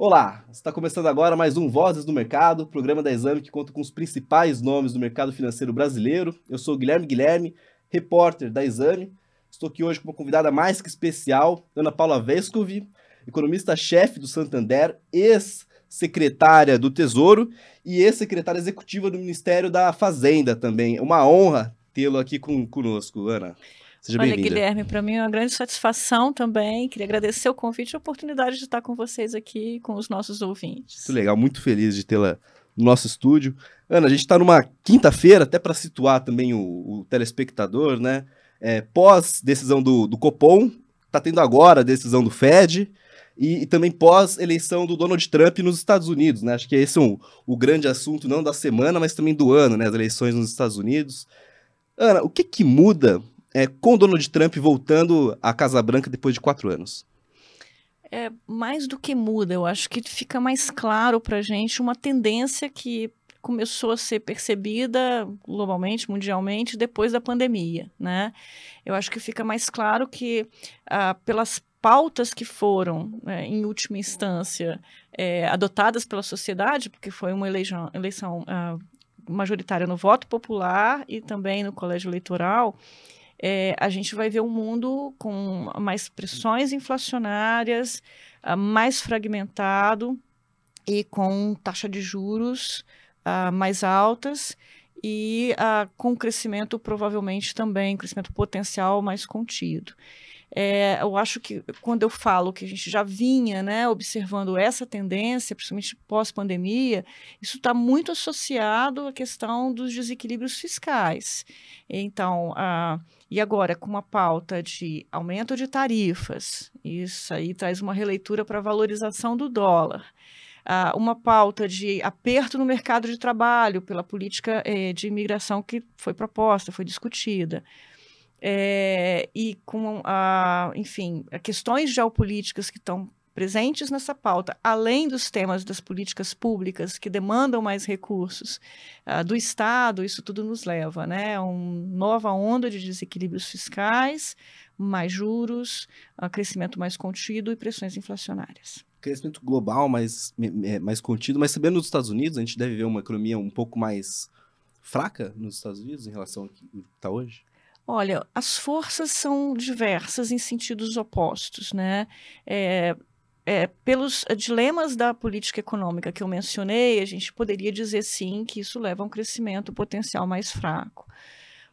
Olá, está começando agora mais um Vozes do Mercado, programa da Exame que conta com os principais nomes do mercado financeiro brasileiro. Eu sou Guilherme Guilherme, repórter da Exame. Estou aqui hoje com uma convidada mais que especial, Ana Paula Vescovi, economista-chefe do Santander, ex-secretária do Tesouro e ex-secretária executiva do Ministério da Fazenda também. É uma honra tê-lo aqui com, conosco, Ana. Seja Olha, Guilherme, para mim é uma grande satisfação também. Queria agradecer o convite e a oportunidade de estar com vocês aqui, com os nossos ouvintes. Muito legal, muito feliz de tê-la no nosso estúdio. Ana, a gente está numa quinta-feira, até para situar também o, o telespectador, né? É, pós decisão do, do Copom, está tendo agora a decisão do Fed e, e também pós eleição do Donald Trump nos Estados Unidos, né? Acho que esse é um, o grande assunto não da semana, mas também do ano, né? As eleições nos Estados Unidos. Ana, o que que muda é, com Donald Trump voltando à Casa Branca depois de quatro anos? É, mais do que muda, eu acho que fica mais claro para a gente uma tendência que começou a ser percebida globalmente, mundialmente, depois da pandemia, né? Eu acho que fica mais claro que ah, pelas pautas que foram, né, em última instância, é, adotadas pela sociedade, porque foi uma eleição, eleição ah, majoritária no voto popular e também no colégio eleitoral, é, a gente vai ver um mundo com mais pressões inflacionárias, ah, mais fragmentado e com taxa de juros uh, mais altas e uh, com crescimento provavelmente também, crescimento potencial mais contido. É, eu acho que quando eu falo que a gente já vinha né, observando essa tendência, principalmente pós-pandemia, isso está muito associado à questão dos desequilíbrios fiscais. Então, a, e agora, com uma pauta de aumento de tarifas, isso aí traz uma releitura para a valorização do dólar uma pauta de aperto no mercado de trabalho pela política eh, de imigração que foi proposta, foi discutida é, e com, a, enfim, a questões geopolíticas que estão presentes nessa pauta, além dos temas das políticas públicas que demandam mais recursos uh, do Estado, isso tudo nos leva, né? A uma nova onda de desequilíbrios fiscais, mais juros, uh, crescimento mais contido e pressões inflacionárias. Crescimento global mais, mais contido, mas sabendo dos Estados Unidos, a gente deve ver uma economia um pouco mais fraca nos Estados Unidos em relação ao que está hoje? Olha, as forças são diversas em sentidos opostos, né? É, é, pelos dilemas da política econômica que eu mencionei, a gente poderia dizer sim que isso leva a um crescimento potencial mais fraco.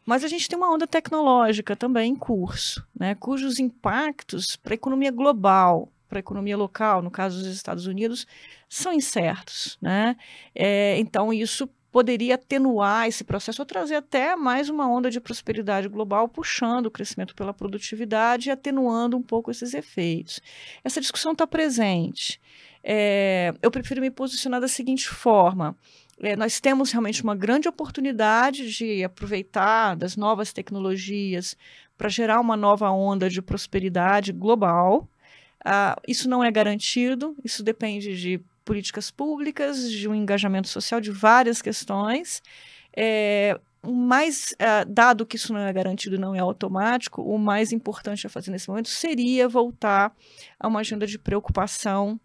Mas a gente tem uma onda tecnológica também em curso, né, cujos impactos para a economia global, para a economia local, no caso dos Estados Unidos, são incertos. Né? É, então, isso poderia atenuar esse processo ou trazer até mais uma onda de prosperidade global, puxando o crescimento pela produtividade e atenuando um pouco esses efeitos. Essa discussão está presente. É, eu prefiro me posicionar da seguinte forma. É, nós temos realmente uma grande oportunidade de aproveitar das novas tecnologias para gerar uma nova onda de prosperidade global. Ah, isso não é garantido, isso depende de políticas públicas, de um engajamento social, de várias questões. É, o mais, ah, dado que isso não é garantido, não é automático, o mais importante a fazer nesse momento seria voltar a uma agenda de preocupação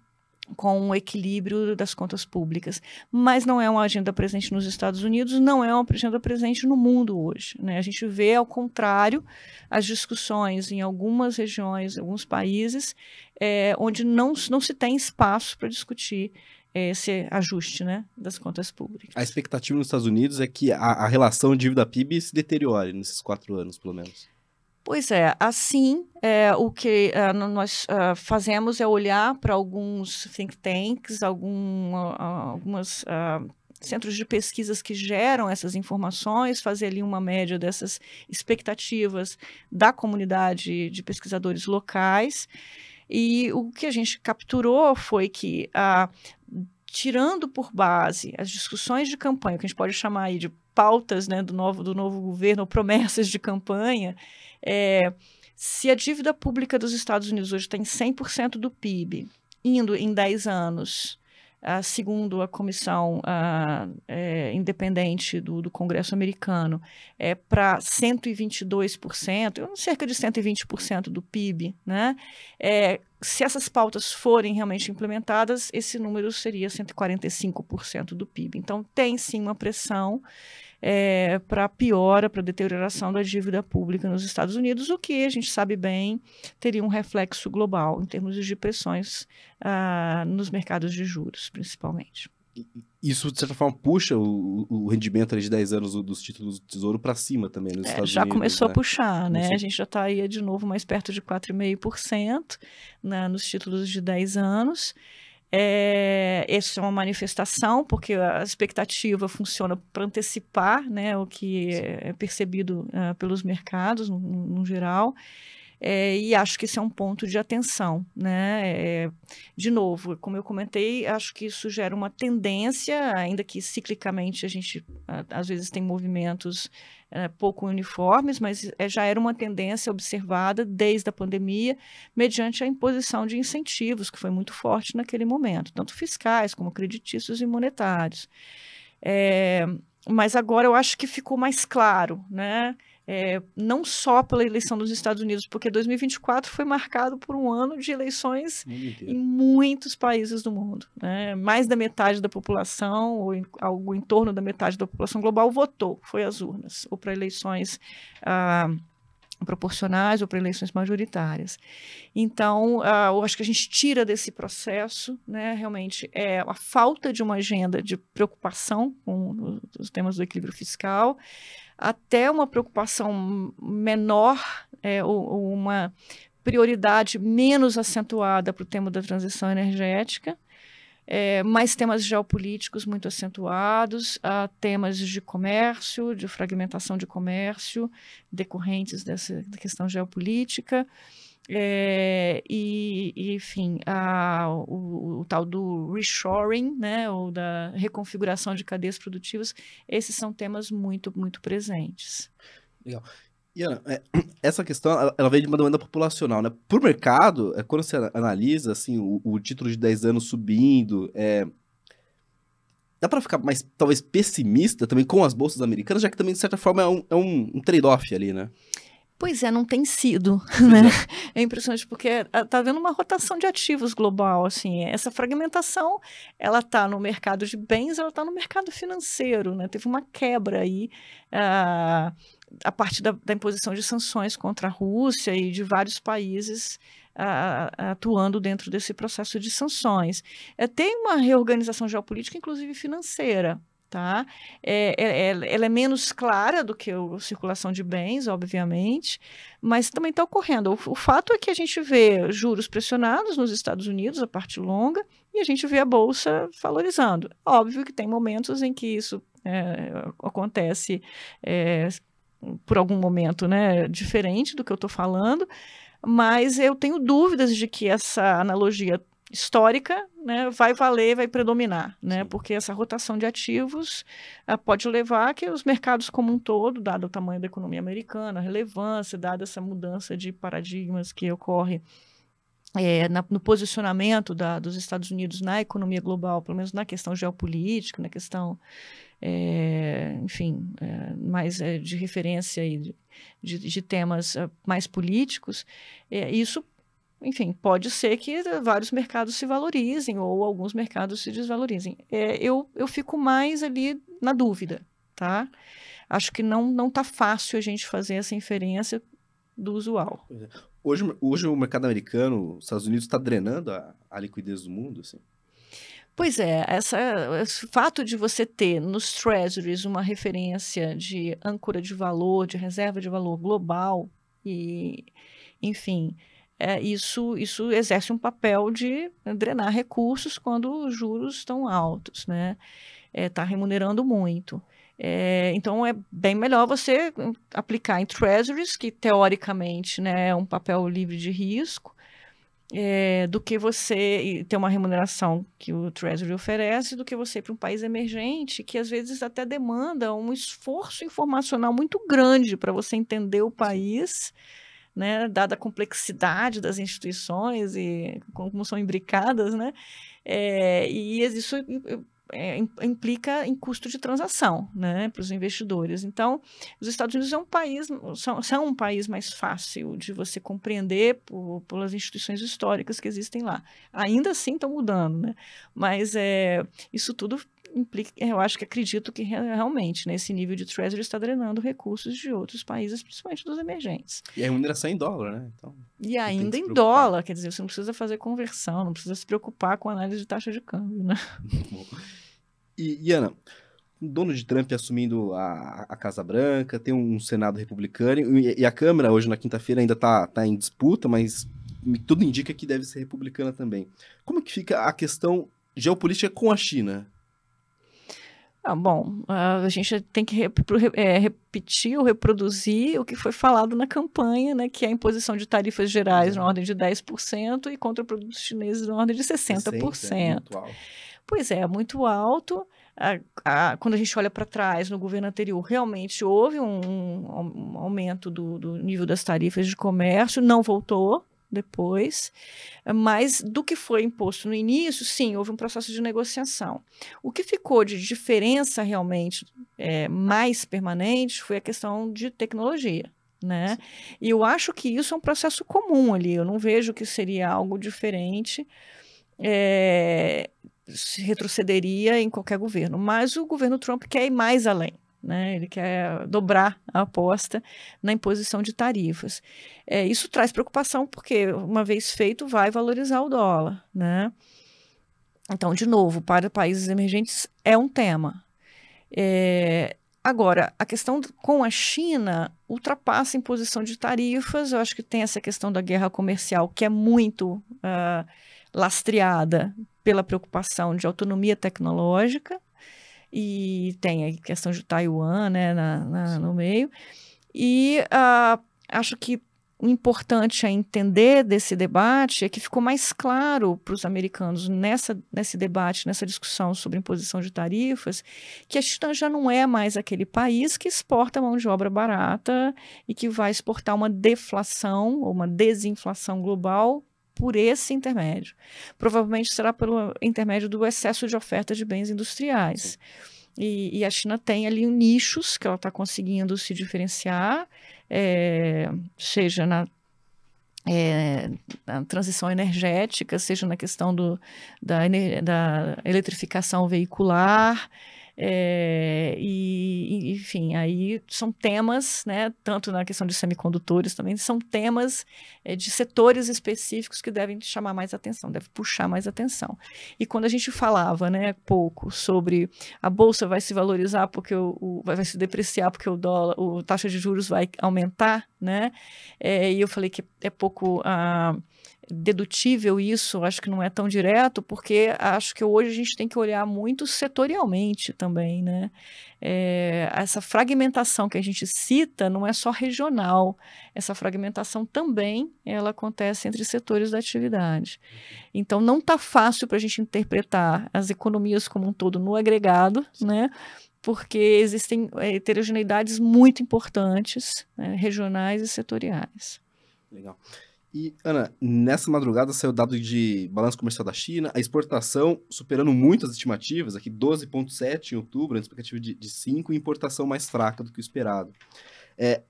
com o equilíbrio das contas públicas. Mas não é uma agenda presente nos Estados Unidos, não é uma agenda presente no mundo hoje. Né? A gente vê, ao contrário, as discussões em algumas regiões, alguns países, é, onde não, não se tem espaço para discutir é, esse ajuste né, das contas públicas. A expectativa nos Estados Unidos é que a, a relação dívida-PIB se deteriore nesses quatro anos, pelo menos. Pois é, assim, é, o que uh, nós uh, fazemos é olhar para alguns think tanks, algum, uh, algumas é, centros de pesquisas que geram essas informações, fazer ali uma média dessas expectativas da comunidade de pesquisadores locais. E o que a gente capturou foi que, tirando por base as discussões de campanha, que a gente pode chamar aí de pautas né, do, novo, do novo governo, ou promessas de campanha, é, se a dívida pública dos Estados Unidos hoje tem tá 100% do PIB, indo em 10 anos, ah, segundo a comissão ah, é, independente do, do, Congresso americano, é para 122%, cerca de 120% do PIB, né? É, se essas pautas forem realmente implementadas, esse número seria 145% do PIB. Então, tem sim uma pressão é, para piora, para deterioração da dívida pública nos Estados Unidos, o que a gente sabe bem teria um reflexo global em termos de pressões ah, nos mercados de juros, principalmente isso, de certa forma, puxa o, o rendimento de 10 anos dos títulos do Tesouro para cima também nos é, Estados já Unidos. Já começou né? né? a puxar, né? Começou... A gente já está aí é, de novo mais perto de 4,5% né, nos títulos de 10 anos. É, essa é uma manifestação, porque a expectativa funciona para antecipar né, o que é percebido uh, pelos mercados, no, no geral é, e acho que isso é um ponto de atenção. Né? É, de novo, como eu comentei, acho que isso gera uma tendência, ainda que ciclicamente a gente às vezes tem movimentos é, pouco uniformes, mas é, já era uma tendência observada desde a pandemia, mediante a imposição de incentivos, que foi muito forte naquele momento, tanto fiscais como creditícios e monetários. É, mas agora eu acho que ficou mais claro, né? É, não só pela eleição dos Estados Unidos, porque 2024 foi marcado por um ano de eleições em muitos países do mundo. Né? Mais da metade da população, ou em, algo em torno da metade da população global, votou, foi às urnas, ou para eleições ah, proporcionais ou para eleições majoritárias. Então, ah, eu acho que a gente tira desse processo, né, realmente, é a falta de uma agenda de preocupação com os temas do equilíbrio fiscal, até uma preocupação menor, é, ou, ou uma prioridade menos acentuada para o tema da transição energética. É, mais temas geopolíticos muito acentuados, a temas de comércio, de fragmentação de comércio, decorrentes dessa questão geopolítica, é, e, e, enfim, a, o, o, tal do reshoring, né, ou da reconfiguração de cadeias produtivas, esses são temas muito, muito presentes. Legal. E Ana, é, essa questão ela vem de uma demanda populacional, né? Para o mercado, é, quando você analisa assim, o, o título de 10 anos subindo, é, dá para ficar mais, talvez, pessimista também com as bolsas americanas, já que também, de certa forma, é um, é um, um trade-off ali, né? Pois é, não tem sido, né? É. é impressionante porque está eh, havendo uma rotação de ativos global, assim. Essa fragmentação, ela está no mercado de bens, ela está no mercado financeiro, né? Teve uma quebra aí, uh, a partir da, da, imposição de sanções contra a Rússia e de vários países uh, atuando dentro desse processo de sanções. Eh, tem uma reorganização geopolítica, inclusive financeira, tá? É, é, é, ela é menos clara do que a circulação de bens, obviamente, mas também está ocorrendo. O, o, fato é que a gente vê juros pressionados nos Estados Unidos, a parte longa, e a gente vê a bolsa valorizando. Óbvio que tem momentos em que isso é, acontece é, por algum momento né, diferente do que eu estou falando, mas eu tenho dúvidas de que essa analogia histórica né, vai valer, vai predominar, né, porque essa rotação de ativos uh, pode levar que os mercados como um todo, dado o tamanho da economia americana, a relevância, dada essa mudança de paradigmas que ocorre é, na, no posicionamento da, dos Estados Unidos na economia global, pelo menos na questão geopolítica, na questão, é, enfim, é, mais de referência aí de, de, de temas ah, mais políticos, isso enfim, pode ser que eh, vários mercados se valorizem ou alguns mercados se desvalorizem. É, eu, eu fico mais ali na dúvida, tá? Acho que não não tá fácil a gente fazer essa inferência do usual. É. Hoje, hoje o mercado americano, os Estados Unidos, está drenando a, a liquidez do mundo, assim? Pois é, essa, esse fato de você ter nos treasuries uma referência de âncora de valor, de reserva de valor global e, enfim, é, isso, isso exerce um papel de né, drenar recursos quando os juros estão altos, né? Está é, tá remunerando muito. É, então é bem melhor você hum, aplicar em treasuries, que teoricamente né, é um papel livre de risco, é, do que você ter uma remuneração que o Treasury oferece, do que você ir para um país emergente, que às vezes até demanda um esforço informacional muito grande para você entender o país. Sim né, dada a complexidade das instituições e como são imbricadas, né, é, e isso eh, implica em custo de transação né, para os investidores. Então, os Estados Unidos é um país, são, são um país mais fácil de você compreender por, pelas instituições históricas que existem lá. Ainda assim estão mudando, né? mas é, isso tudo implica, é, eu acho que acredito que realmente nesse né, nível de treasury está drenando recursos de outros países, principalmente dos emergentes. E a remuneração é em dólar, né? Então, e ainda em dólar, quer dizer, você não precisa fazer conversão, não precisa se preocupar com análise de taxa de câmbio, né? e, e Ana, o dono de Trump assumindo a, a, Casa Branca, tem um Senado republicano, e, e a Câmara hoje na quinta-feira ainda está tá em disputa, mas tudo indica que deve ser republicana também. Como que fica a questão geopolítica com a China? Ah, bom, a gente tem que é, repetir ou reproduzir o que foi falado na campanha, né, que é a imposição de tarifas gerais na ordem de 10% e contra produtos chineses na ordem de 60%. 60% é muito alto. Pois é, muito alto. A, a, quando a gente olha para trás, no governo anterior, realmente houve um, um aumento do, do nível das tarifas de comércio, não voltou depois, mas do que foi imposto no início, sim, houve um processo de negociação. O que ficou de diferença realmente é, mais permanente foi a questão de tecnologia. Né? E eu acho que isso é um processo comum ali, eu não vejo que seria algo diferente. É, se retrocederia em qualquer governo, mas o governo Trump quer ir mais além. Né? Ele quer dobrar a aposta na imposição de tarifas. É, isso traz preocupação, porque uma vez feito, vai valorizar o dólar. Né? Então, de novo, para países emergentes é um tema. É, agora, a questão com a China ultrapassa a imposição de tarifas. Eu acho que tem essa questão da guerra comercial, que é muito uh, lastreada pela preocupação de autonomia tecnológica e tem a questão de Taiwan né, na, na no meio. E uh, acho que o importante a entender desse debate é que ficou mais claro para os americanos nessa, nesse debate, nessa discussão sobre imposição de tarifas, que a China já não é mais aquele país que exporta mão de obra barata e que vai exportar uma deflação ou uma desinflação global por esse intermédio. Provavelmente será pelo intermédio do excesso de oferta de bens industriais. E, e a China tem ali nichos que ela está conseguindo se diferenciar, é, seja na é, transição energética, seja na questão do, da, da eletrificação veicular, é, e, enfim, aí são temas, né, tanto na questão de semicondutores também, são temas é, de setores específicos que devem chamar mais atenção, deve puxar mais atenção. E quando a gente falava né, pouco sobre a Bolsa vai se valorizar porque o, o vai se depreciar porque o dólar, o taxa de juros vai aumentar, né? É, e eu falei que é pouco. Ah, dedutível isso, acho que não é tão direto, porque acho que hoje a gente tem que olhar muito setorialmente também, né? É, essa fragmentação que a gente cita não é só regional, essa fragmentação também ela acontece entre setores da atividade. Então não está fácil para a gente interpretar as economias como um todo no agregado, né? porque existem é, heterogeneidades muito importantes, né? regionais e setoriais. Legal. E, Ana, nessa madrugada saiu dado de balanço comercial da China, a exportação superando muito as estimativas, aqui 12,7 em outubro, a expectativa de, de 5, e importação mais fraca do que o esperado. É,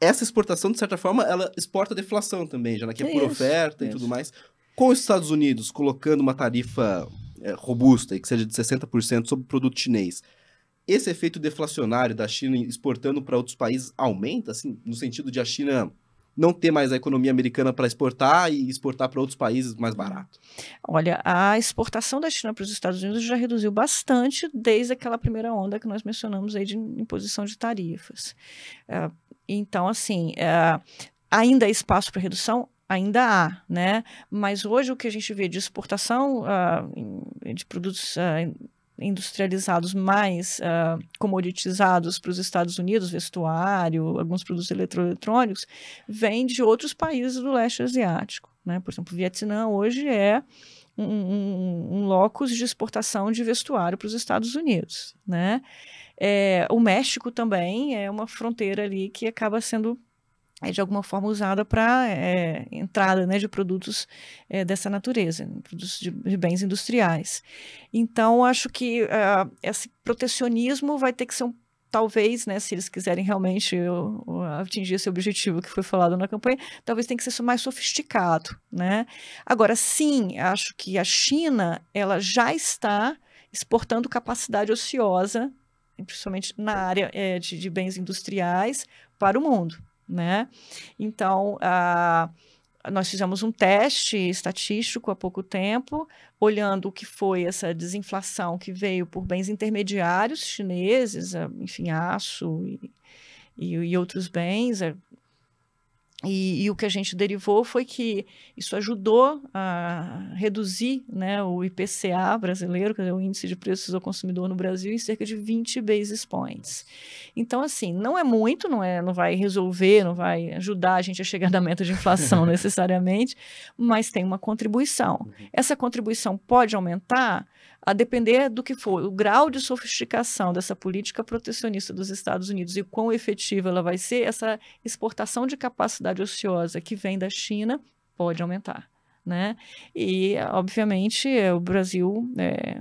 essa exportação, de certa forma, ela exporta deflação também, já que é, é por isso. oferta é e tudo mais. Com os Estados Unidos colocando uma tarifa é, robusta, que seja de 60% sobre o produto chinês, esse efeito deflacionário da China exportando para outros países aumenta, assim, no sentido de a China não ter mais a economia americana para exportar e exportar para outros países mais uhum. barato? Olha, a exportação da China para os Estados Unidos já reduziu bastante desde aquela primeira onda que nós mencionamos aí de imposição de tarifas. É, então, assim, é, ainda há espaço para redução? ainda há, né? Mas hoje o que a gente vê de exportação uh, de produtos uh, industrializados mais uh, comoditizados para os Estados Unidos, vestuário, alguns produtos eletrônicos, vêm de outros países do leste asiático. Né? Por exemplo, o Vietnã hoje é um, um, um locus de exportação de vestuário para os Estados Unidos. Né? É, o México também é uma fronteira ali que acaba sendo é de alguma forma usada para é, eh, entrada né, de produtos é, dessa natureza, produtos de, de, bens industriais. Então, acho que uh, esse protecionismo vai ter que ser um talvez, né, se eles quiserem realmente atingir esse objetivo que foi falado na campanha, talvez tenha que ser mais sofisticado, né? Agora, sim, acho que a China, ela já está exportando capacidade ociosa, principalmente na área é, de, de bens industriais, para o mundo né? Então, a, ah, nós fizemos um teste estatístico há pouco tempo, olhando o que foi essa desinflação que veio por bens intermediários chineses, ah, enfim, aço e, e, e outros bens, é, e, e, o que a gente derivou foi que isso ajudou a reduzir né, o IPCA brasileiro, que é o índice de preços ao consumidor no Brasil, em cerca de 20 basis points. Então, assim, não é muito, não, é, não vai resolver, não vai ajudar a gente a chegar na meta de inflação necessariamente, mas tem uma contribuição. Uhum. Essa contribuição pode aumentar a depender do que for, o grau de sofisticação dessa política protecionista dos Estados Unidos e quão efetiva ela vai ser, essa exportação de capacidade ociosa que vem da China pode aumentar. Né? E, obviamente, é, o Brasil é,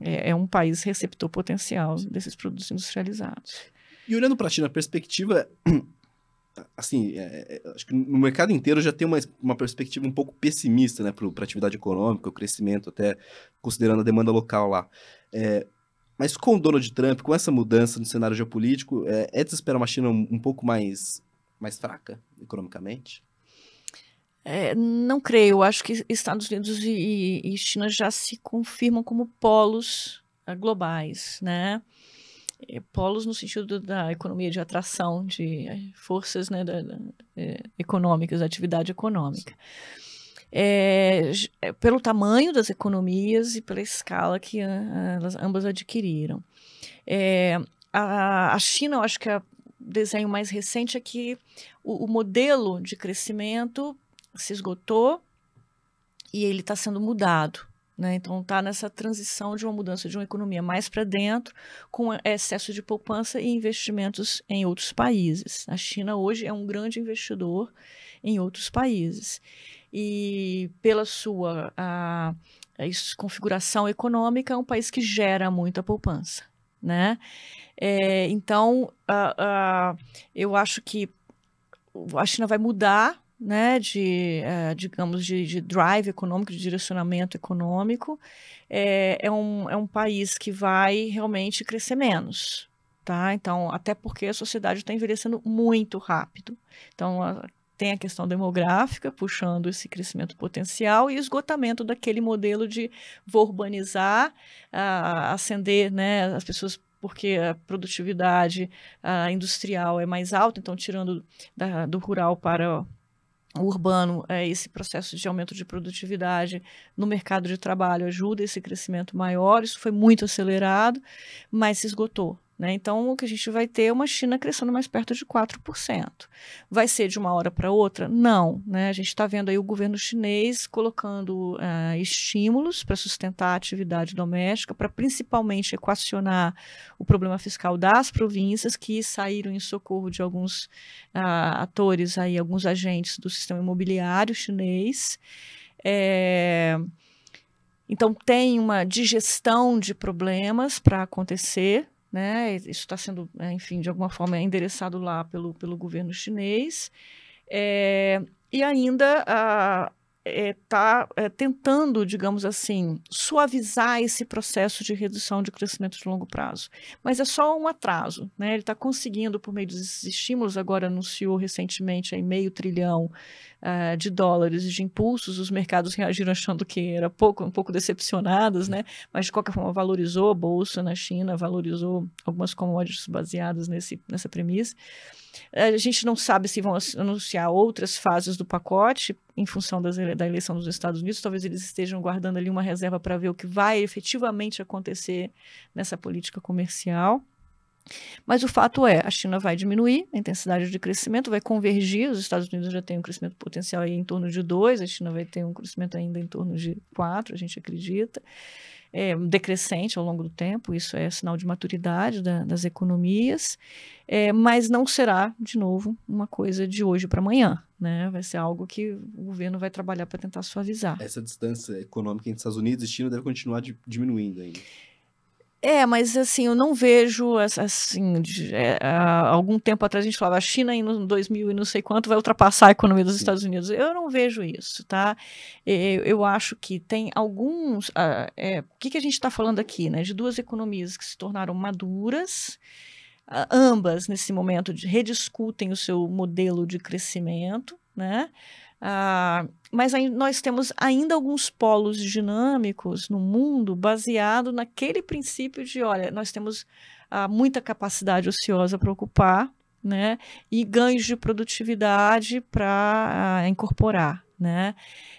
é, é um país receptor potencial desses produtos industrializados. E olhando para a China, a perspectiva Tá, assim, é, é, é, acho que no mercado inteiro já tem uma, uma perspectiva um pouco pessimista, né, para atividade econômica, o crescimento, até considerando a demanda local lá. É, mas com o Donald Trump, com essa mudança no cenário geopolítico, é, é de esperar uma China um, um pouco mais, mais fraca economicamente? É, não creio. acho que Estados Unidos e, e China já se confirmam como polos ah, globais, né? É, polos no sentido da economia de atração de é, forças né, da, da, é, econômicas, da atividade econômica. É, é pelo tamanho das economias e pela escala que elas ambas adquiriram. É, a, a, China, eu acho que o desenho mais recente é que o, o modelo de crescimento se esgotou e ele está sendo mudado. Né? Então está nessa transição de uma mudança de uma economia mais para dentro, com excesso de poupança e investimentos em outros países. A China hoje é um grande investidor em outros países. E pela sua a, a configuração econômica, é um país que gera muita poupança. Né? É, então, a, eu acho que a China vai mudar né, de, eh, digamos, de, de, drive econômico, de direcionamento econômico, é, é, um, é um país que vai realmente crescer menos. Tá? Então, até porque a sociedade está envelhecendo muito rápido. Então, a, tem a questão demográfica puxando esse crescimento potencial e esgotamento daquele modelo de vou urbanizar, uh, acender né, as pessoas porque a produtividade uh, industrial é mais alta, então tirando da, do rural para urbano, é, esse processo de aumento de produtividade no mercado de trabalho ajuda esse crescimento maior. Isso foi muito acelerado, mas se esgotou. Né? Então, o que a gente vai ter é uma China crescendo mais perto de 4%. Vai ser de uma hora para outra? Não. Né? A gente está vendo aí o governo chinês colocando uh, estímulos para sustentar a atividade doméstica, para principalmente equacionar o problema fiscal das províncias que saíram em socorro de alguns uh, atores, aí, alguns agentes do sistema imobiliário chinês. É... Então, tem uma digestão de problemas para acontecer né? Isso está sendo, eh, enfim, de alguma forma é endereçado lá pelo, pelo governo chinês. É, e ainda está eh, é, eh, é, tentando, digamos assim, suavizar esse processo de redução de crescimento de longo prazo. Mas é só um atraso. Né? Ele está conseguindo, por meio desses estímulos, agora anunciou recentemente aí, meio trilhão uh, de dólares de impulsos, os mercados reagiram achando que era pouco, um pouco decepcionados, né? mas de qualquer forma valorizou a bolsa na China, valorizou algumas commodities baseadas nesse, nessa premissa. A gente não sabe se vão anunciar outras fases do pacote em função das, da eleição dos Estados Unidos. Talvez eles estejam guardando ali uma reserva para ver o que vai efetivamente acontecer nessa política comercial. Mas o fato é, a China vai diminuir a intensidade de crescimento, vai convergir, os Estados Unidos já têm um crescimento potencial aí em torno de 2, a China vai ter um crescimento ainda em torno de 4, a gente acredita é, decrescente ao longo do tempo, isso é sinal de maturidade da, das economias, é, mas não será, de novo, uma coisa de hoje para amanhã. Né? Vai ser algo que o governo vai trabalhar para tentar suavizar. Essa distância econômica entre Estados Unidos e China deve continuar de, diminuindo ainda. É, mas assim, eu não vejo assim, de, é, há algum tempo atrás a gente falava a China em 2000 e não sei quanto vai ultrapassar a economia dos Estados Unidos. Eu não vejo isso, tá? Eu, eu acho que tem alguns, ah, é, o que, que a gente está falando aqui, né? De duas economias que se tornaram maduras, ambas nesse momento de, rediscutem o seu modelo de crescimento, né? Ah, mas aí nós temos ainda alguns polos dinâmicos no mundo baseado naquele princípio de, olha, nós temos ah, muita capacidade ociosa para ocupar, né? E ganhos de produtividade para ah, incorporar né?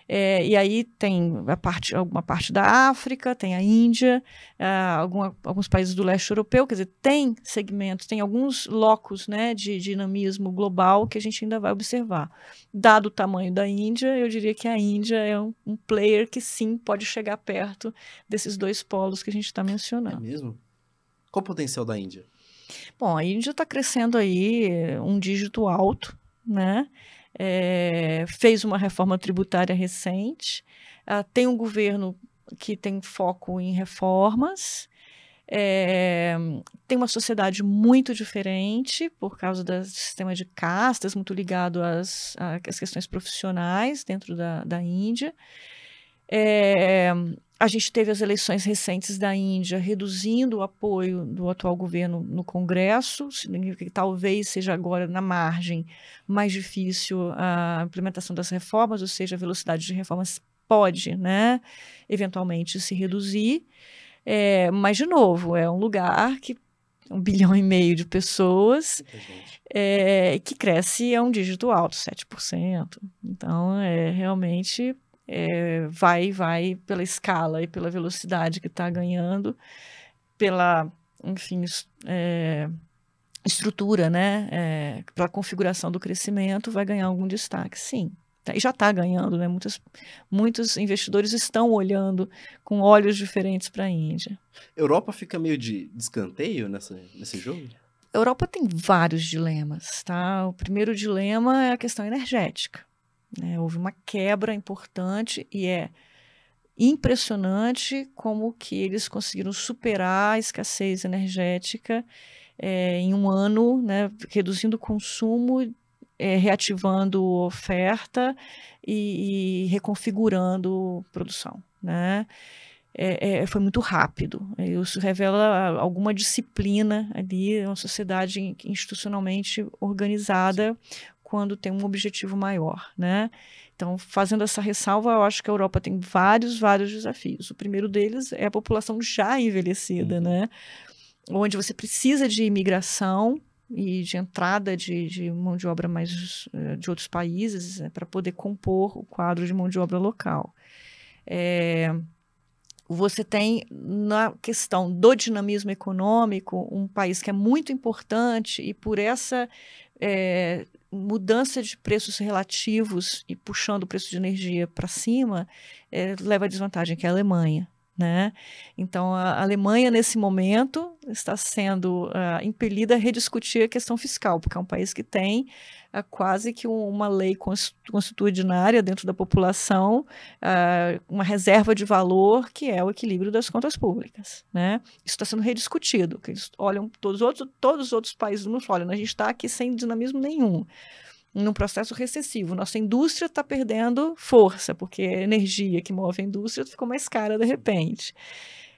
É, e aí tem a parte, alguma parte da África, tem a Índia, uh, alguma, alguns países do leste europeu, quer dizer, tem segmentos, tem alguns locos né, de dinamismo global que a gente ainda vai observar. Dado o tamanho da Índia, eu diria que a Índia é um, um player que sim pode chegar perto desses dois polos que a gente está é mencionando. É mesmo? Qual o potencial da Índia? Bom, a Índia está crescendo aí um dígito alto, né? é, fez uma reforma tributária recente, uh, tem um governo que tem foco em reformas, é, tem uma sociedade muito diferente por causa do sistema de castas, muito ligado às, às questões profissionais dentro da, da Índia. É, a gente teve as eleições recentes da Índia, reduzindo o apoio do atual governo no Congresso, que talvez seja agora na margem mais difícil a implementação das reformas, ou seja, a velocidade de reformas pode, né, eventualmente se reduzir. É, mas, de novo, é um lugar que um bilhão e meio de pessoas, é, que cresce a é um dígito alto, 7%. Então, é realmente é, vai vai pela escala e pela velocidade que está ganhando, pela, enfim, é, estrutura, né, é, eh, pela configuração do crescimento, vai ganhar algum destaque, sim. E já está ganhando, né? Muitos, muitos investidores estão olhando com olhos diferentes para a Índia. Europa fica meio de descanteio nessa, nesse jogo? Europa tem vários dilemas, tá? O primeiro dilema é a questão energética. Né? Houve uma quebra importante e é impressionante como que eles conseguiram superar a escassez energética é, em um ano, né, reduzindo o consumo, é, reativando oferta e, e reconfigurando produção. Né? É, é, foi muito rápido. Isso revela alguma disciplina ali, uma sociedade institucionalmente organizada quando tem um objetivo maior, né? Então, fazendo essa ressalva, eu acho que a Europa tem vários, vários desafios. O primeiro deles é a população já envelhecida, uhum. né? Onde você precisa de imigração e de entrada de, de mão de obra mais eh, de outros países né? para poder compor o quadro de mão de obra local. É, você tem na questão do dinamismo econômico um país que é muito importante e por essa é, mudança de preços relativos e puxando o preço de energia para cima é, leva a desvantagem, que é a Alemanha. Né? Então, a Alemanha, nesse momento, está sendo uh, impelida a rediscutir a questão fiscal, porque é um país que tem uh, quase que um, uma lei constitucionária dentro da população, uh, uma reserva de valor que é o equilíbrio das contas públicas. Né? Isso está sendo rediscutido, eles olham todos os outros, todos os outros países do mundo a gente está aqui sem dinamismo nenhum num processo recessivo. Nossa indústria está perdendo força, porque a energia que move a indústria ficou mais cara de repente.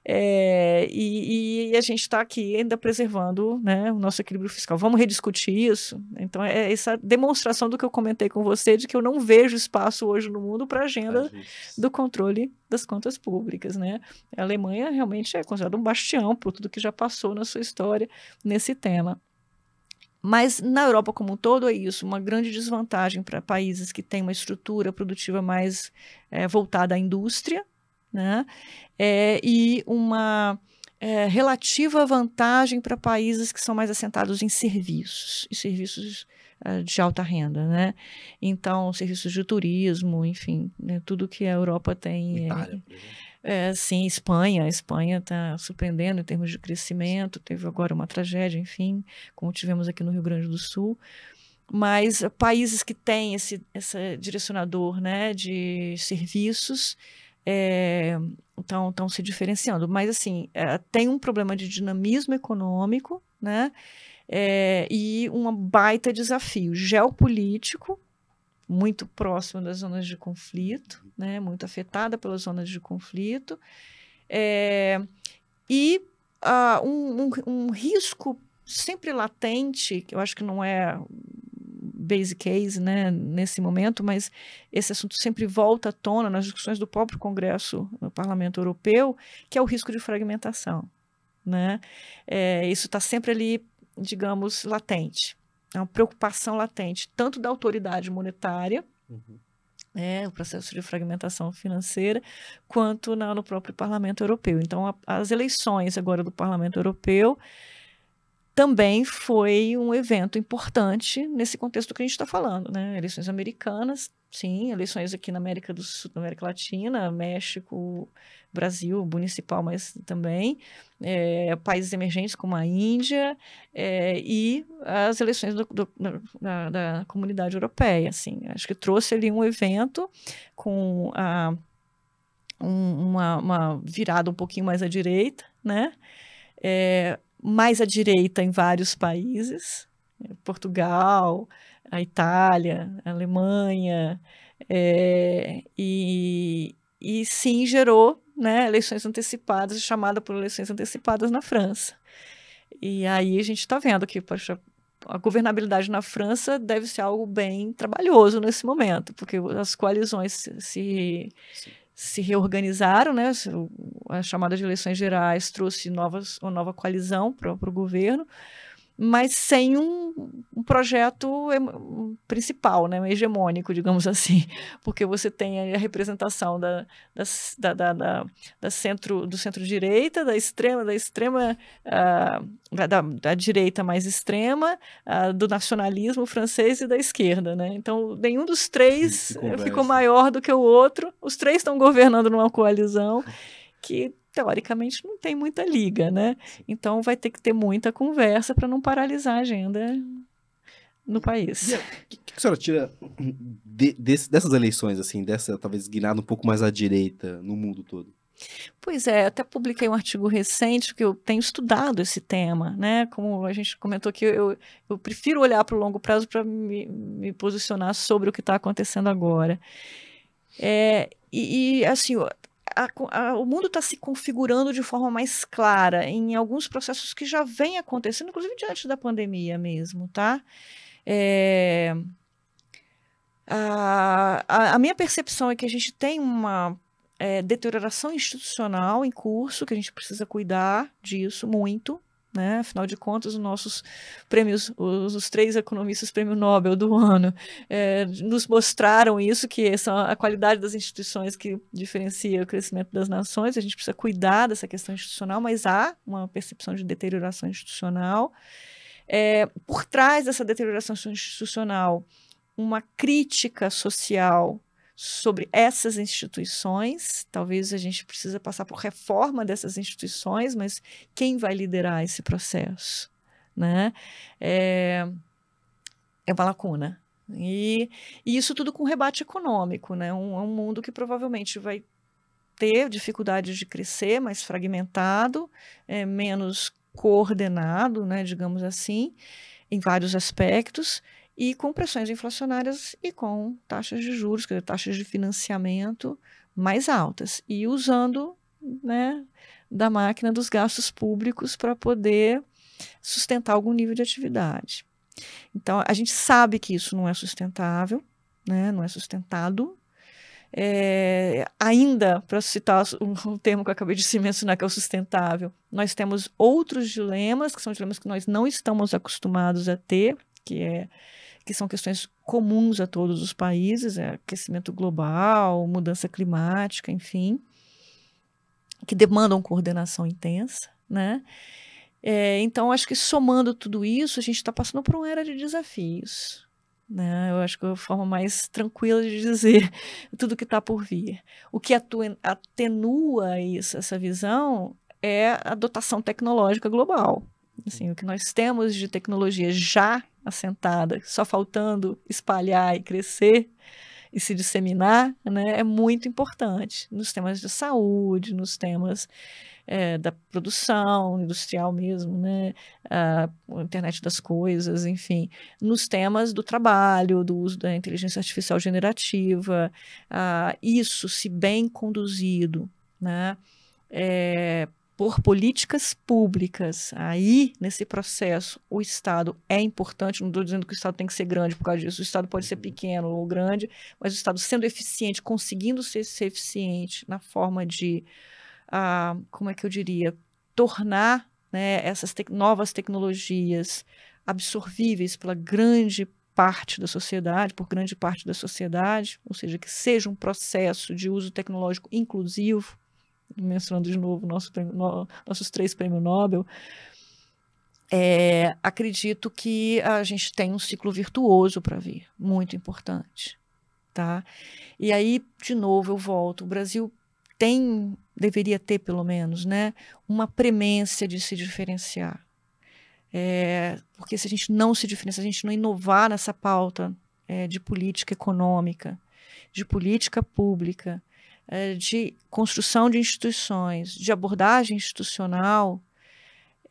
É, e, e, a gente está aqui ainda preservando né, o nosso equilíbrio fiscal. Vamos rediscutir isso? Então, é essa demonstração do que eu comentei com você, de que eu não vejo espaço hoje no mundo para a agenda do controle das contas públicas. Né? A Alemanha realmente é considerada um bastião por tudo que já passou na sua história nesse tema. Mas na Europa como um todo é isso, uma grande desvantagem para países que têm uma estrutura produtiva mais é, voltada à indústria, né? É, e uma é, relativa vantagem para países que são mais assentados em serviços, e serviços é, de alta renda, né? Então, serviços de turismo, enfim, né? tudo que a Europa tem. É, Itália, por é, sim, Espanha. A Espanha está surpreendendo em termos de crescimento. Teve agora uma tragédia, enfim, como tivemos aqui no Rio Grande do Sul. Mas eh, países que têm esse, esse direcionador né, de serviços estão eh, é, se diferenciando. Mas, assim, é, tem um problema de dinamismo econômico, né? É, e um baita desafio geopolítico, muito próximo das zonas de conflito, né, muito afetada pelas zonas de conflito, é, e uh, um, um, um, risco sempre latente, que eu acho que não é base case né, nesse momento, mas esse assunto sempre volta à tona nas discussões do próprio Congresso no Parlamento Europeu, que é o risco de fragmentação. Né? É, isso está sempre ali, digamos, latente. É uma preocupação latente, tanto da autoridade monetária, uhum. né, o processo de fragmentação financeira, quanto na, no próprio Parlamento Europeu. Então, a, as eleições agora do Parlamento Europeu também foi um evento importante nesse contexto que a gente está falando, né? Eleições americanas, sim, eleições aqui na América do Sul, na América Latina, México, Brasil, municipal, mas também é, países emergentes como a Índia é, e as eleições do, do, da, da, comunidade europeia, assim. Acho que trouxe ali um evento com a, um, uma, uma virada um pouquinho mais à direita, né? É, mais à direita em vários países, né, Portugal, a Itália, a Alemanha, é, e, e sim gerou né, eleições antecipadas, chamada por eleições antecipadas na França. E aí a gente está vendo que poxa, a governabilidade na França deve ser algo bem trabalhoso nesse momento, porque as coalizões se, se se reorganizaram, né? A chamada de eleições gerais trouxe novas, uma nova coalizão para o governo mas sem um, um projeto principal, né, hegemônico, digamos assim, porque você tem a representação da, da, da, da, da centro, do centro-direita, da extrema, da extrema, uh, da, da, direita mais extrema, uh, do nacionalismo francês e da esquerda, né? Então nenhum dos três ficou maior do que o outro. Os três estão governando numa coalizão que teoricamente não tem muita liga, né? Então vai ter que ter muita conversa para não paralisar a agenda no país. O que, que a senhora tira de, dessas eleições, assim, dessa talvez guinada um pouco mais à direita no mundo todo? Pois é, até publiquei um artigo recente que eu tenho estudado esse tema, né? Como a gente comentou que eu, eu prefiro olhar para o longo prazo para me, me, posicionar sobre o que está acontecendo agora. É, e, e assim, a, a, o mundo está se configurando de forma mais clara em alguns processos que já vem acontecendo, inclusive diante da pandemia mesmo, tá? É, a, a, minha percepção é que a gente tem uma é, deterioração institucional em curso, que a gente precisa cuidar disso muito né? Afinal de contas, os nossos prêmios, os, os três economistas prêmio Nobel do ano, é, nos mostraram isso, que essa, a qualidade das instituições que diferencia o crescimento das nações, a gente precisa cuidar dessa questão institucional, mas há uma percepção de deterioração institucional. É, por trás dessa deterioração institucional, uma crítica social sobre essas instituições. Talvez a gente precisa passar por reforma dessas instituições, mas quem vai liderar esse processo? Né? É, é uma lacuna. E, e, isso tudo com rebate econômico, né? Um, é um mundo que provavelmente vai ter dificuldade de crescer, mais fragmentado, é, menos coordenado, né, digamos assim, em vários aspectos, e com pressões inflacionárias e com taxas de juros, quer dizer, taxas de financiamento mais altas e usando né, da máquina dos gastos públicos para poder sustentar algum nível de atividade. Então, a gente sabe que isso não é sustentável, né, não é sustentado. É, ainda, para citar um, um, termo que eu acabei de mencionar, que é o sustentável, nós temos outros dilemas, que são dilemas que nós não estamos acostumados a ter, que é que são questões comuns a todos os países, é aquecimento global, mudança climática, enfim, que demandam coordenação intensa, né? É, então, acho que somando tudo isso, a gente está passando por uma era de desafios. Né? Eu acho que é a forma mais tranquila de dizer tudo que está por vir. O que atua, atenua isso, essa visão é a dotação tecnológica global. Assim, o que nós temos de tecnologia já assentada, só faltando espalhar e crescer e se disseminar, né, é muito importante nos temas de saúde, nos temas é, da produção industrial mesmo, né, a internet das coisas, enfim, nos temas do trabalho, do uso da inteligência artificial generativa, a, isso, se bem conduzido, né, é, por políticas públicas. Aí, nesse processo, o Estado é importante. Não estou dizendo que o Estado tem que ser grande por causa disso. O Estado pode ser uhum. pequeno ou grande, mas o Estado sendo eficiente, conseguindo ser, ser eficiente na forma de, ah, como é que eu diria, tornar né, essas te novas tecnologias absorvíveis pela grande parte da sociedade, por grande parte da sociedade, ou seja, que seja um processo de uso tecnológico inclusivo, mencionando de novo nosso prêmio, no, nossos três prêmios Nobel, é, acredito que a gente tem um ciclo virtuoso para vir, muito importante. Tá? E aí, de novo, eu volto. O Brasil tem, deveria ter pelo menos, né, uma premência de se diferenciar. É, porque se a gente não se diferenciar, se a gente não inovar nessa pauta é, de política econômica, de política pública, eh, de construção de instituições, de abordagem institucional,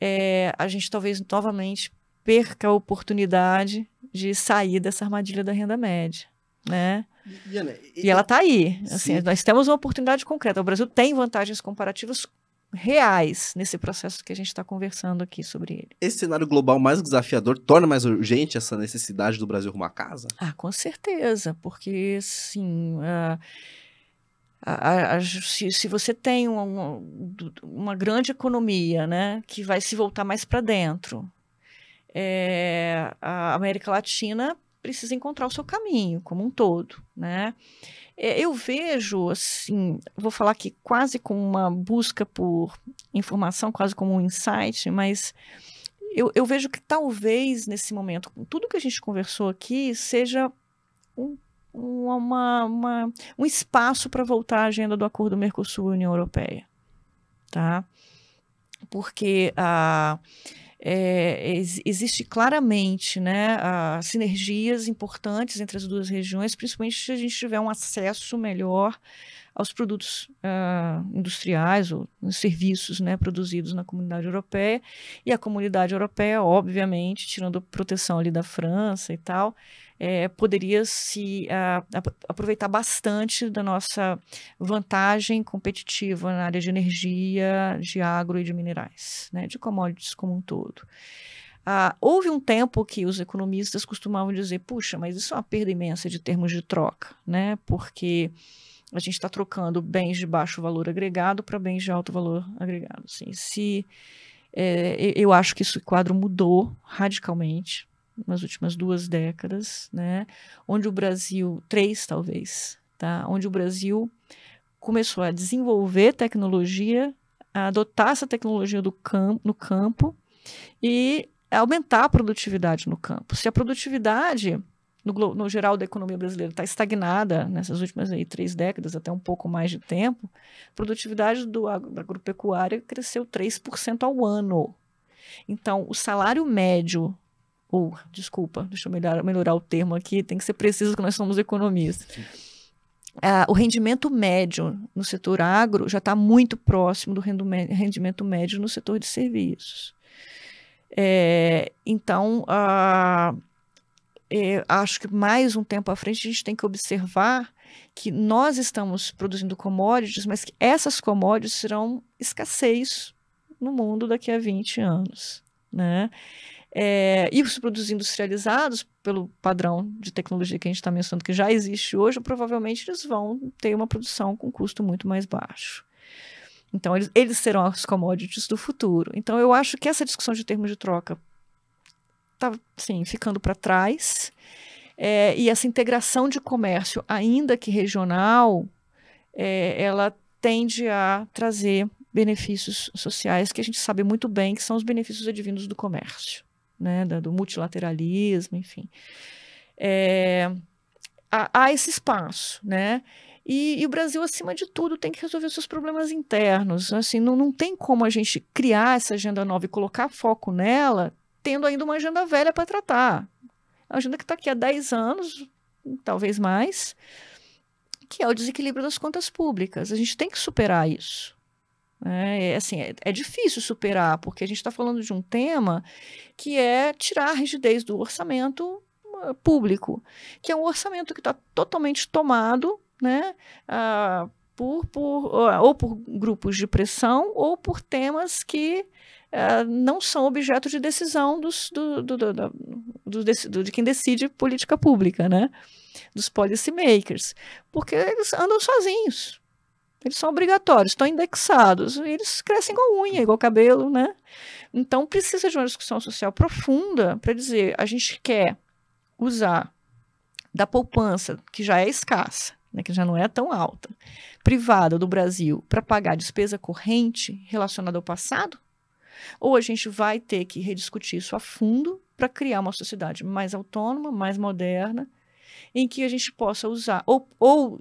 é, a gente talvez novamente perca a oportunidade de sair dessa armadilha da renda média, né? E, e, e ela está aí. Assim, nós temos uma oportunidade concreta. O Brasil tem vantagens comparativas reais nesse processo que a gente está conversando aqui sobre ele. Esse cenário global mais desafiador torna mais urgente essa necessidade do Brasil arrumar casa? Ah, com certeza, porque sim. Uh a, a, se, se, você tem uma, uma, grande economia né, que vai se voltar mais para dentro, é, a América Latina precisa encontrar o seu caminho como um todo. Né? É, eu vejo, assim, vou falar aqui quase como uma busca por informação, quase como um insight, mas eu, eu vejo que talvez nesse momento, com tudo que a gente conversou aqui, seja um uma, uma, um espaço para voltar à agenda do acordo Mercosul-União Europeia, tá? Porque a, ah, é, existe claramente né, a, ah, sinergias importantes entre as duas regiões, principalmente se a gente tiver um acesso melhor aos produtos uh, industriais ou serviços né, produzidos na comunidade europeia. E a comunidade europeia, obviamente, tirando proteção ali da França e tal, é, poderia se uh, aproveitar bastante da nossa vantagem competitiva na área de energia, de agro e de minerais, né, de commodities como um todo. Ah, houve um tempo que os economistas costumavam dizer, puxa, mas isso é uma perda imensa de termos de troca, né? Porque a gente está trocando bens de baixo valor agregado para bens de alto valor agregado. Assim, se é, eu acho que esse quadro mudou radicalmente nas últimas duas décadas, né? Onde o Brasil três talvez, tá? Onde o Brasil começou a desenvolver tecnologia, a adotar essa tecnologia do campo, no campo e aumentar a produtividade no campo. Se a produtividade no, no geral da economia brasileira está estagnada nessas últimas aí, três décadas, até um pouco mais de tempo, a produtividade do agro, da agropecuária cresceu 3% ao ano. Então, o salário médio, ou, desculpa, deixa eu melhorar, melhorar o termo aqui, tem que ser preciso que nós somos economistas. Ah, o rendimento médio no setor agro já está muito próximo do rendimento médio no setor de serviços. É, então, ah, eh, acho que mais um tempo à frente a gente tem que observar que nós estamos produzindo commodities, mas que essas commodities serão escassez no mundo daqui a 20 anos. Né? É, e os produtos industrializados, pelo padrão de tecnologia que a gente está mencionando que já existe hoje, provavelmente eles vão ter uma produção com custo muito mais baixo. Então, eles, eles serão as commodities do futuro. Então, eu acho que essa discussão de termos de troca está sim, ficando para trás. É, e essa integração de comércio, ainda que regional, é, ela tende a trazer benefícios sociais que a gente sabe muito bem que são os benefícios advindos do comércio, né, do, do multilateralismo, enfim. É, há, há, esse espaço, né? E, e, o Brasil, acima de tudo, tem que resolver os seus problemas internos. Assim, não, não tem como a gente criar essa agenda nova e colocar foco nela tendo ainda uma agenda velha para tratar. É uma agenda que está aqui há 10 anos, talvez mais, que é o desequilíbrio das contas públicas. A gente tem que superar isso. Né? É, assim, é, é difícil superar, porque a gente está falando de um tema que é tirar a rigidez do orçamento eh, público, que é um orçamento que está totalmente tomado né, uh, por, por, ou por grupos de pressão ou por temas que eh, não são objeto de decisão dos, do, do, do, do de, de quem decide política pública, né? Dos policymakers, porque eles andam sozinhos. Eles são obrigatórios, estão indexados, eles crescem igual unha, igual cabelo, né? Então precisa de uma discussão social profunda para dizer a gente quer usar da poupança que já é escassa, né, que já não é tão alta, privada do Brasil para pagar despesa corrente relacionada ao passado? Ou a gente vai ter que rediscutir isso a fundo para criar uma sociedade mais autônoma, mais moderna, em que a gente possa usar, ou, ou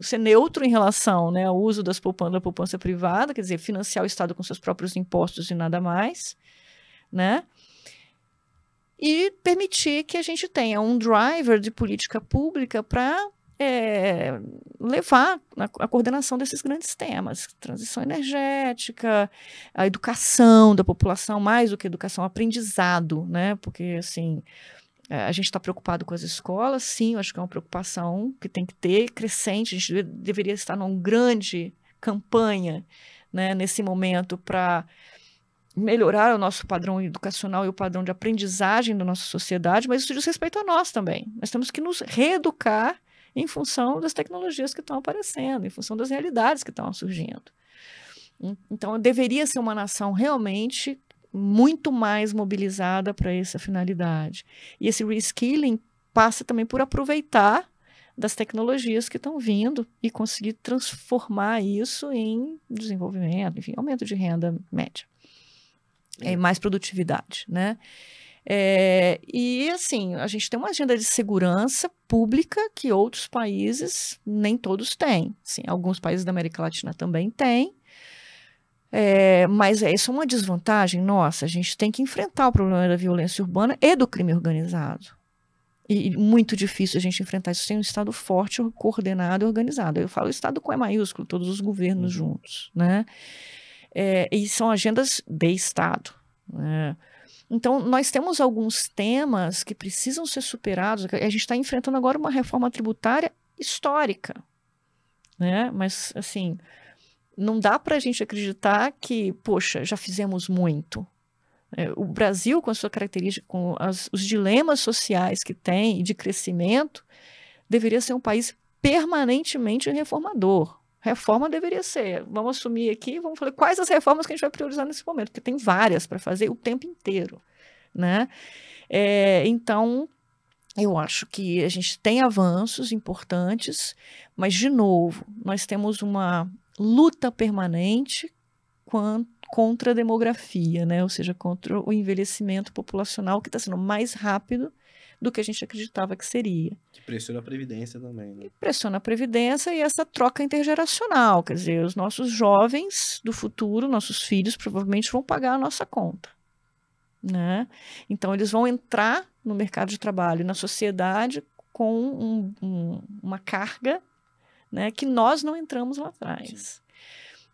ser neutro em relação né, ao uso das poupanças da poupança privada, quer dizer, financiar o Estado com seus próprios impostos e nada mais, né? E permitir que a gente tenha um driver de política pública para é, levar a, a, coordenação desses grandes temas, transição energética, a educação da população, mais do que educação, aprendizado, né? Porque, assim, é, a gente está preocupado com as escolas, sim, eu acho que é uma preocupação que tem que ter, crescente, a gente deveria estar numa grande campanha né, nesse momento para melhorar o nosso padrão educacional e o padrão de aprendizagem da nossa sociedade, mas isso diz respeito a nós também. Nós temos que nos reeducar em função das tecnologias que estão aparecendo, em função das realidades que estão surgindo. Então, deveria ser uma nação realmente muito mais mobilizada para essa finalidade. E esse reskilling passa também por aproveitar das tecnologias que estão vindo e conseguir transformar isso em desenvolvimento, enfim, aumento de renda média é, e é. mais produtividade, né? É, e assim, a gente tem uma agenda de segurança pública que outros países nem todos têm. Sim, alguns países da América Latina também têm. É, mas é, isso é uma desvantagem nossa. A gente tem que enfrentar o problema da violência urbana e do crime organizado. E muito difícil a gente enfrentar isso sem um Estado forte, coordenado e organizado. Eu falo Estado com E maiúsculo, todos os governos uhum. juntos. Né? É, e são agendas de Estado. Né? Então, nós temos alguns temas que precisam ser superados. A gente está enfrentando agora uma reforma tributária histórica. Né? Mas, assim, não dá para a gente acreditar que, poxa, já fizemos muito. É, o Brasil, com a sua característica, com as, os dilemas sociais que tem e de crescimento, deveria ser um país permanentemente reformador. Reforma deveria ser. Vamos assumir aqui, vamos falar quais as reformas que a gente vai priorizar nesse momento, porque tem várias para fazer o tempo inteiro, né? É, então, eu acho que a gente tem avanços importantes, mas, de novo, nós temos uma luta permanente contra a demografia, né? ou seja, contra o envelhecimento populacional que está sendo mais rápido do que a gente acreditava que seria. Que pressiona a Previdência também, né? pressiona a Previdência e essa troca intergeracional. Quer dizer, os nossos jovens do futuro, nossos filhos, provavelmente vão pagar a nossa conta. Né? Então, eles vão entrar no mercado de trabalho, na sociedade, com um, um, uma carga né, que nós não entramos lá atrás. Sim.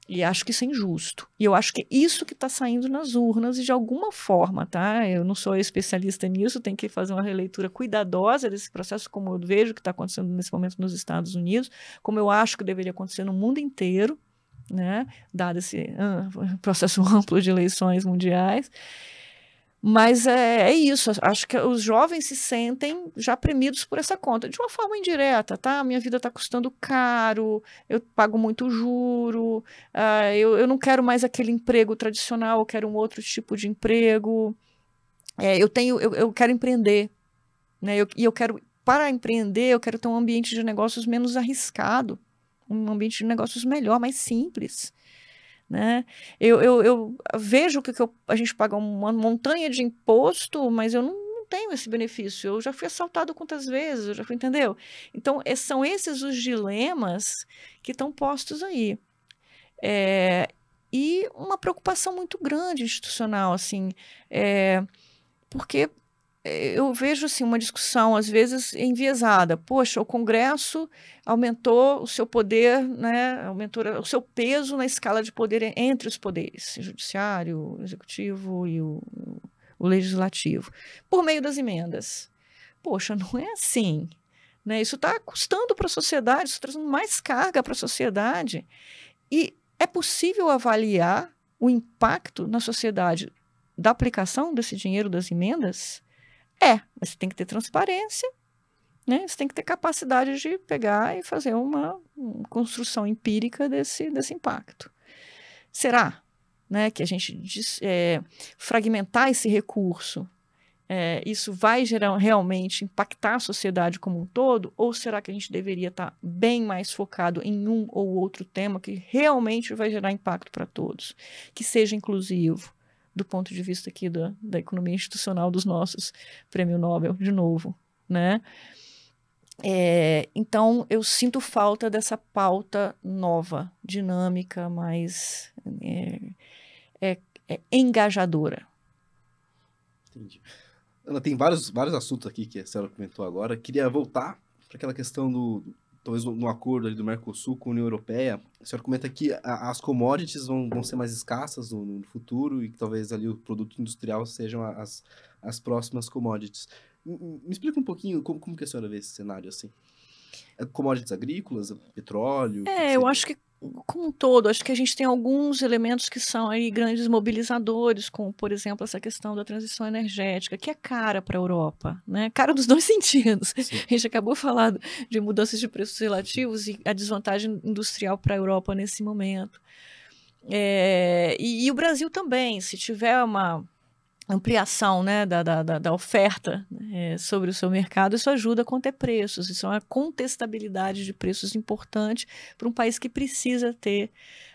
E acho que isso é injusto. E eu acho que é isso que está saindo nas urnas e de alguma forma, tá? Eu não sou especialista nisso, tem que fazer uma releitura cuidadosa desse processo, como eu vejo que está acontecendo nesse momento nos Estados Unidos, como eu acho que deveria acontecer no mundo inteiro, né? Dado esse uh, processo amplo de eleições mundiais. Mas é, é, isso, acho que os jovens se sentem já premidos por essa conta, de uma forma indireta, tá? Minha vida está custando caro, eu pago muito juro, uh, eu, eu não quero mais aquele emprego tradicional, eu quero um outro tipo de emprego, é, eu tenho, eu, eu quero empreender, né? Eu, e eu quero, para empreender, eu quero ter um ambiente de negócios menos arriscado, um ambiente de negócios melhor, mais simples. Né? Eu, eu, eu vejo que, que eu, a gente paga uma montanha de imposto, mas eu não tenho esse benefício, eu já fui assaltado quantas vezes, eu já fui, entendeu? Então, eh, são esses os dilemas que estão postos aí. É, e uma preocupação muito grande institucional, assim, é, porque eu vejo assim uma discussão às vezes enviesada. Poxa, o Congresso aumentou o seu poder, né, aumentou o seu peso na escala de poder entre os poderes, o judiciário, o executivo e o, o legislativo, por meio das emendas. Poxa, não é assim. Né? Isso está custando para a sociedade, isso tá trazendo mais carga para a sociedade. E é possível avaliar o impacto na sociedade da aplicação desse dinheiro das emendas? É, mas você tem que ter transparência, né? Você tem que ter capacidade de pegar e fazer uma, construção empírica desse, desse impacto. Será né, que a gente é, fragmentar esse recurso, é, isso vai gerar, realmente impactar a sociedade como um todo? Ou será que a gente deveria estar tá bem mais focado em um ou outro tema que realmente vai gerar impacto para todos, que seja inclusivo, do ponto de vista aqui da, da economia institucional dos nossos prêmio Nobel, de novo, né? É, então, eu sinto falta dessa pauta nova, dinâmica, mais é, é, é engajadora. Entendi. Ana, tem vários, vários assuntos aqui que a senhora comentou agora. Queria voltar para aquela questão do, talvez no acordo do Mercosul com a União Europeia, a senhora comenta que as commodities vão, vão ser mais escassas no, no, futuro e que talvez ali o produto industrial sejam as, as próximas commodities. Me explica um pouquinho como, como que a senhora vê esse cenário assim. É commodities agrícolas, petróleo? É, eu acho que como um todo, acho que a gente tem alguns elementos que são aí grandes mobilizadores, como, por exemplo, essa questão da transição energética, que é cara para a Europa, né? Cara dos dois sentidos. Sim. A gente acabou falando de mudanças de preços relativos e a desvantagem industrial para a Europa nesse momento. É, e, e o Brasil também, se tiver uma ampliação né, da, da, da oferta né, sobre o seu mercado, isso ajuda a conter preços, isso é uma contestabilidade de preços importante para um país que precisa ter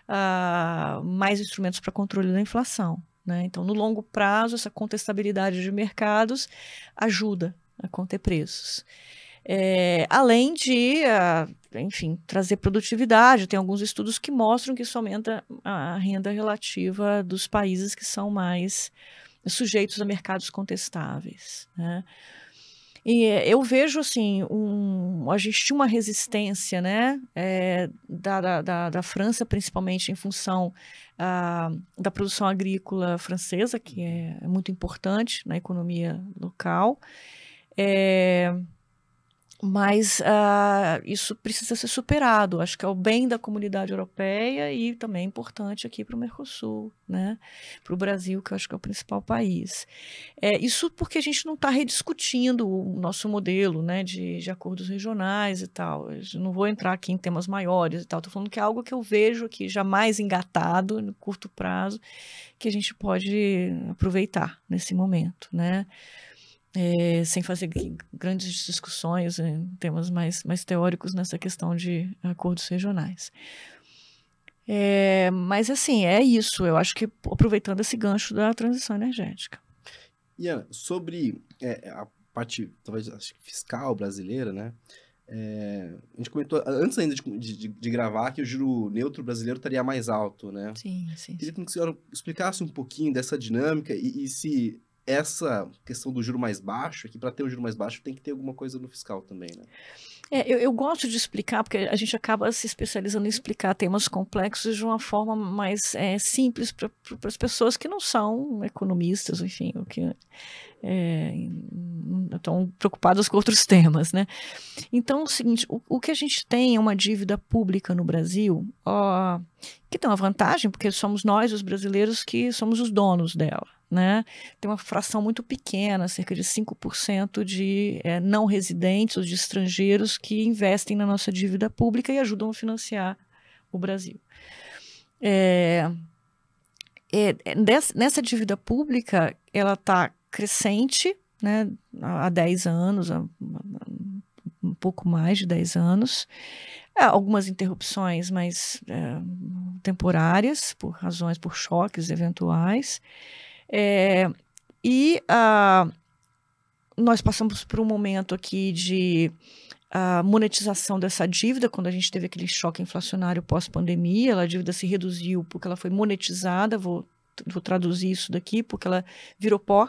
uh, mais instrumentos para controle da inflação. Né? Então, no longo prazo, essa contestabilidade de mercados ajuda a conter preços. É, além de, ah, enfim, trazer produtividade, tem alguns estudos que mostram que isso aumenta a renda relativa dos países que são mais sujeitos a mercados contestáveis. Né? E eh, eu vejo assim, um, a gente tinha uma resistência né, é, da, da, da, França, principalmente em função ah, da produção agrícola francesa, que é, é muito importante na economia local. É, mas uh, isso precisa ser superado. Acho que é o bem da comunidade europeia e também é importante aqui para o Mercosul, né? para o Brasil, que eu acho que é o principal país. É, isso porque a gente não está rediscutindo o nosso modelo né, de, de acordos regionais e tal. Eu não vou entrar aqui em temas maiores e tal. Estou falando que é algo que eu vejo aqui jamais engatado, no curto prazo, que a gente pode aproveitar nesse momento. Né? é, sem fazer grandes discussões em temas mais, mais teóricos nessa questão de acordos regionais. É, mas, assim, é isso. Eu acho que aproveitando esse gancho da transição energética. E, Ana, sobre é, a parte, talvez, fiscal brasileira, né? É, a gente comentou, antes ainda de, de, de, gravar, que o juro neutro brasileiro estaria mais alto, né? Sim, sim. Queria que a senhora explicasse um pouquinho dessa dinâmica e, e se essa questão do juro mais baixo, é que para ter um juro mais baixo tem que ter alguma coisa no fiscal também, né? É, eu, eu, gosto de explicar, porque a gente acaba se especializando em explicar temas complexos de uma forma mais é, simples para as pessoas que não são economistas, enfim, ou que é, estão preocupadas com outros temas, né? Então, é o seguinte, o, o, que a gente tem é uma dívida pública no Brasil, ó, que tem uma vantagem, porque somos nós, os brasileiros, que somos os donos dela né? Tem uma fração muito pequena, cerca de 5% de é, não residentes ou de estrangeiros que investem na nossa dívida pública e ajudam a financiar o Brasil. É, é, nessa dívida pública, ela está crescente né, há 10 anos, há um pouco mais de 10 anos. algumas interrupções, mas é, temporárias, por razões, por choques eventuais. É, e uh, nós passamos por um momento aqui de uh, monetização dessa dívida, quando a gente teve aquele choque inflacionário pós-pandemia, a dívida se reduziu porque ela foi monetizada, vou, vou traduzir isso daqui, porque ela virou pó,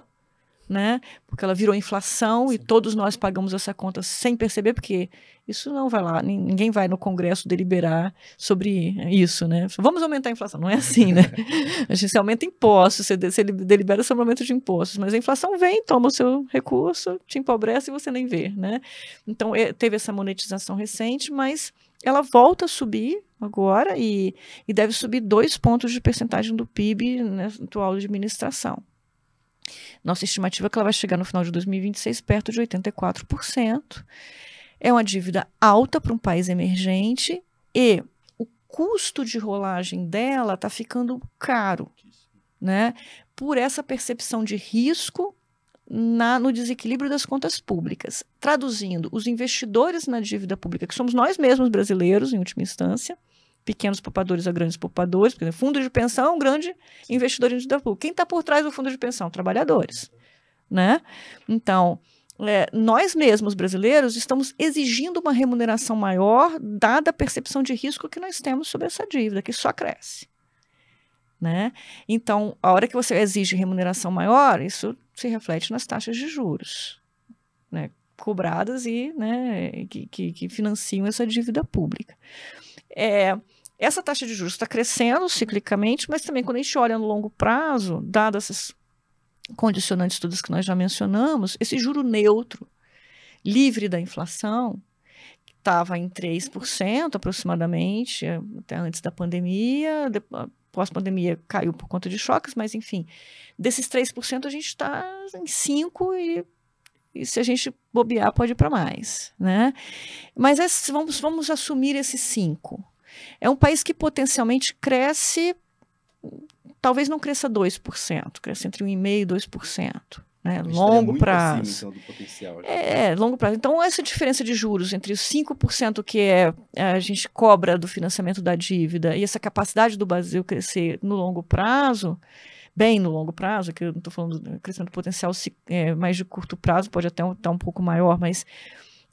né? Porque ela virou inflação Sim. e todos nós pagamos essa conta sem perceber, porque isso não vai lá, ninguém vai no Congresso deliberar sobre isso, né? Vamos aumentar a inflação, não é assim, né? a gente aumenta impostos, você, você delibera sobre aumento de impostos, mas a inflação vem, toma o seu recurso, te empobrece e você nem vê, né? Então é, teve essa monetização recente, mas ela volta a subir agora e, e deve subir dois pontos de percentagem do PIB na atual administração. Nossa estimativa é que ela vai chegar no final de 2026 perto de 84%. É uma dívida alta para um país emergente e o custo de rolagem dela está ficando caro, né? Por essa percepção de risco na, no desequilíbrio das contas públicas. Traduzindo, os investidores na dívida pública, que somos nós mesmos brasileiros, em última instância, pequenos poupadores a grandes poupadores, porque o fundo de pensão, é um grande investidor em dívida pública. Quem está por trás do fundo de pensão? Trabalhadores. Né? Então, é, nós mesmos brasileiros estamos exigindo uma remuneração maior, dada a percepção de risco que nós temos sobre essa dívida, que só cresce. Né? Então, a hora que você exige remuneração maior, isso se reflete nas taxas de juros né? cobradas e né, que, que, que financiam essa dívida pública. É, essa taxa de juros está crescendo ciclicamente, mas também quando a gente olha no longo prazo, dadas essas condicionantes todas que nós já mencionamos, esse juro neutro, livre da inflação, estava em 3% aproximadamente, até antes da pandemia, pós-pandemia caiu por conta de choques, mas enfim, desses 3% a gente está em 5% e e se a gente bobear, pode ir para mais, né? Mas vamos, vamos assumir esses cinco. É um país que potencialmente cresce, talvez não cresça 2%, cresça entre 1,5% e 2%. Né, longo prazo. então, né? é, longo prazo. Então, essa diferença de juros entre os 5% que é, é, a gente cobra do financiamento da dívida e essa capacidade do Brasil crescer no longo prazo, bem no longo prazo, que eu não estou falando do crescimento potencial é, mais de curto prazo, pode até estar um, tá um pouco maior, mas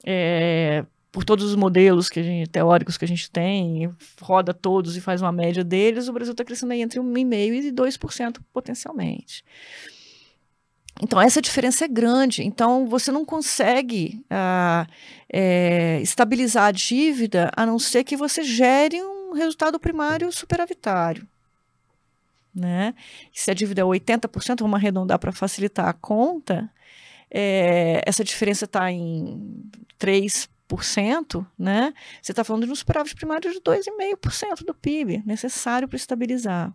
é, por todos os modelos que gente, teóricos que a gente tem, roda todos e faz uma média deles, o Brasil está crescendo aí entre 1,5% e 2% potencialmente. Então, essa diferença é grande. Então, você não consegue ah, é, estabilizar a dívida a não ser que você gere um resultado primário superavitário né? Se a dívida é 80%, vamos arredondar para facilitar a conta, é, essa diferença está em 3%, né? Você está falando de um superávit primário de 2,5% do PIB, necessário para estabilizar.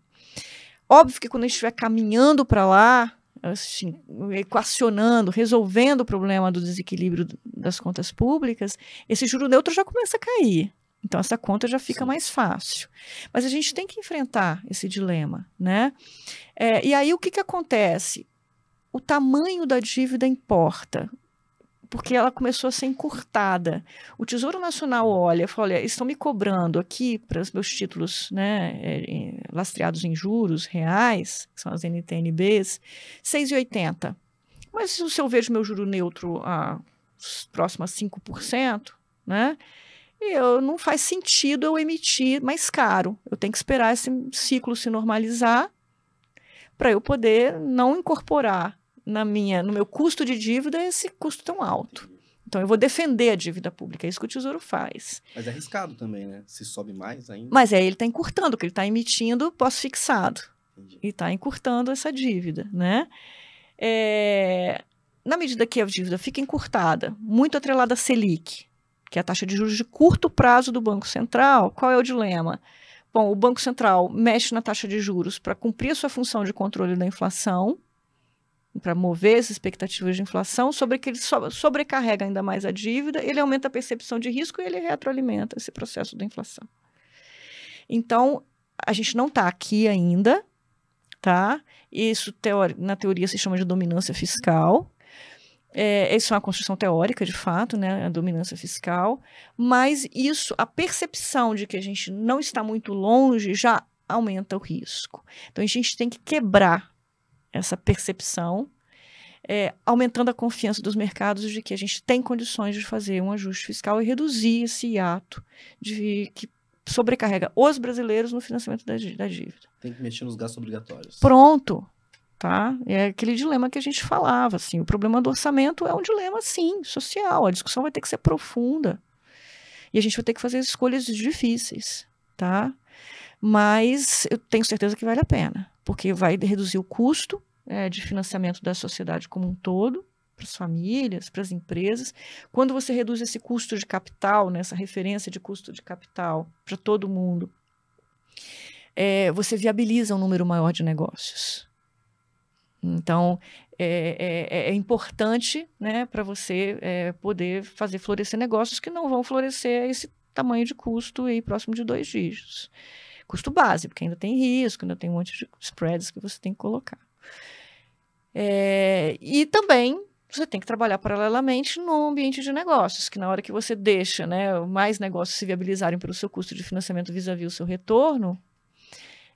Óbvio que quando a gente estiver caminhando para lá, assim, equacionando, resolvendo o problema do desequilíbrio das contas públicas, esse juro neutro já começa a cair. Então essa conta já fica Sim. mais fácil. Mas a gente tem que enfrentar esse dilema, né? É, e aí o que, que acontece? O tamanho da dívida importa, porque ela começou a ser encurtada. O Tesouro Nacional olha e fala: olha, estão me cobrando aqui para os meus títulos né, é, lastreados em juros reais, que são as NTNBs, 6,80. Mas se eu vejo meu juro neutro a próximo a 5%, né? eu não faz sentido eu emitir mais caro. Eu tenho que esperar esse ciclo se normalizar para eu poder não incorporar na minha, no meu custo de dívida esse custo tão alto. Então eu vou defender a dívida pública, é isso que o Tesouro faz. Mas é arriscado também, né? Se sobe mais ainda. Mas aí ele está encurtando, porque ele está emitindo pós-fixado. E está encurtando essa dívida, né? É... Na medida que a dívida fica encurtada, muito atrelada à Selic, que é a taxa de juros de curto prazo do Banco Central, qual é o dilema? Bom, o Banco Central mexe na taxa de juros para cumprir a sua função de controle da inflação, para mover as expectativas de inflação, sobre que ele sobrecarrega ainda mais a dívida, ele aumenta a percepção de risco e ele retroalimenta esse processo da inflação. Então, a gente não está aqui ainda, tá? Isso teori na teoria se chama de dominância fiscal, é, isso é uma construção teórica, de fato, né, a dominância fiscal, mas isso, a percepção de que a gente não está muito longe já aumenta o risco. Então a gente tem que quebrar essa percepção, é, aumentando a confiança dos mercados de que a gente tem condições de fazer um ajuste fiscal e reduzir esse hiato de que sobrecarrega os brasileiros no financiamento da, da dívida. Tem que mexer nos gastos obrigatórios. Pronto tá? É aquele dilema que a gente falava, assim, o problema do orçamento é um dilema, sim, social, a discussão vai ter que ser profunda, e a gente vai ter que fazer escolhas difíceis, tá? Mas eu tenho certeza que vale a pena, porque vai reduzir o custo é, de financiamento da sociedade como um todo, para as famílias, para as empresas. Quando você reduz esse custo de capital, né, essa referência de custo de capital para todo mundo, é, você viabiliza um número maior de negócios. Então, é, é, é, é importante né, para você é, poder fazer florescer negócios que não vão florescer a esse tamanho de custo aí próximo de dois dígitos. Custo base, porque ainda tem risco, ainda tem um monte de spreads que você tem que colocar. É, e também você tem que trabalhar paralelamente no ambiente de negócios, que na hora que você deixa né, mais negócios se viabilizarem pelo seu custo de financiamento vis-à-vis -vis o seu retorno,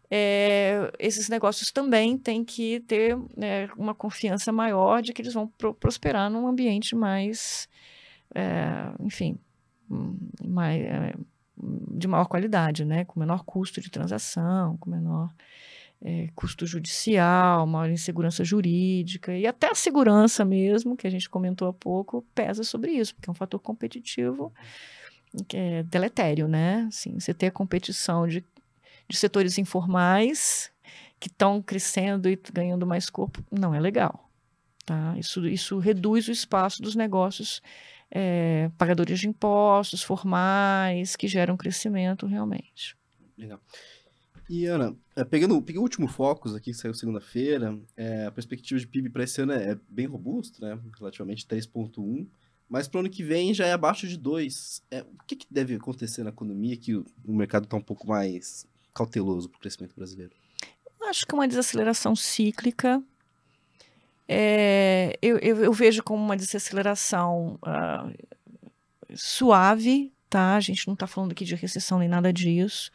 é, esses negócios também têm que ter né, uma confiança maior de que eles vão pro prosperar num ambiente mais, é, enfim, hum, mais, eh, de maior qualidade, né? com menor custo de transação, com menor é, custo judicial, maior insegurança jurídica e até a segurança mesmo, que a gente comentou há pouco, pesa sobre isso, porque é um fator competitivo que é deletério, né? Assim, você ter a competição de de setores informais que estão crescendo e ganhando mais corpo, não é legal. Tá? Isso, isso reduz o espaço dos negócios é, pagadores de impostos, formais, que geram crescimento realmente. Legal. E Ana, eh, pegando, pegando o último Focus aqui, que saiu segunda-feira, é, a perspectiva de PIB para esse ano é, é bem robusta, né? relativamente 3,1%, mas para o ano que vem já é abaixo de 2%. É, o que, que, deve acontecer na economia que o, o mercado está um pouco mais cauteloso para o crescimento brasileiro? Acho que é uma desaceleração cíclica. É, eu, eu, eu, vejo como uma desaceleração uh, suave, tá? A gente não está falando aqui de recessão nem nada disso.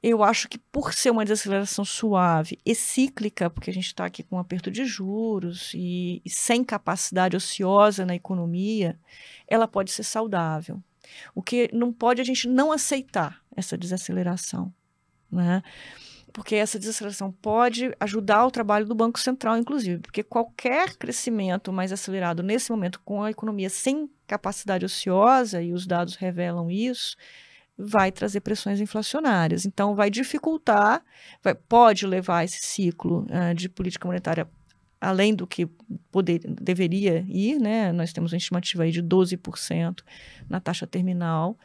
Eu acho que por ser uma desaceleração suave e cíclica, porque a gente está aqui com um aperto de juros e, e sem capacidade ociosa na economia, ela pode ser saudável. O que não pode é a gente não aceitar essa desaceleração né? Porque essa desaceleração pode ajudar o trabalho do Banco Central, inclusive, porque qualquer crescimento mais acelerado nesse momento com a economia sem capacidade ociosa, e os dados revelam isso, vai trazer pressões inflacionárias. Então, vai dificultar, vai, pode levar esse ciclo uh, de política monetária além do que poder, deveria ir, né? Nós temos uma estimativa aí de 12% na taxa terminal.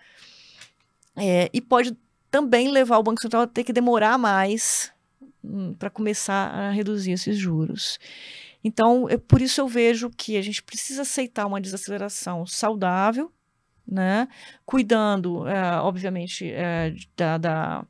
É, e pode também levar o Banco Central a ter que demorar mais hum, para começar a reduzir esses juros. Então, eu, por isso eu vejo que a gente precisa aceitar uma desaceleração saudável, né? cuidando, é, obviamente, é, da, da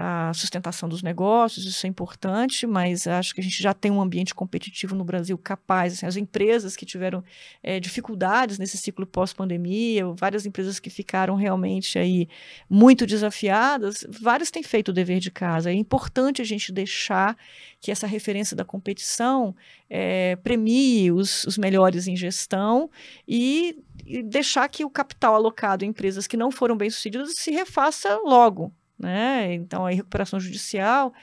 a sustentação dos negócios, isso é importante, mas acho que a gente já tem um ambiente competitivo no Brasil capaz. Assim, as empresas que tiveram é, dificuldades nesse ciclo pós-pandemia, várias empresas que ficaram realmente aí muito desafiadas, várias têm feito o dever de casa. É importante a gente deixar que essa referência da competição é, premie os, os melhores em gestão e e deixar que o capital alocado em empresas que não foram bem sucedidas se refaça logo né? Então, a recuperação judicial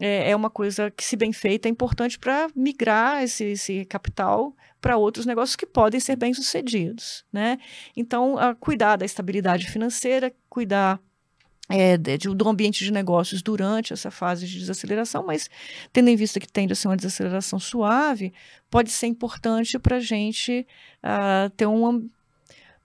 é, é, uma coisa que, se bem feita, é importante para migrar esse, esse capital para outros negócios que podem ser bem sucedidos, né? Então, a, cuidar da estabilidade financeira, cuidar é, de, do ambiente de negócios durante essa fase de desaceleração, mas tendo em vista que tende a ser uma desaceleração suave, pode ser importante para a gente uh, ter um,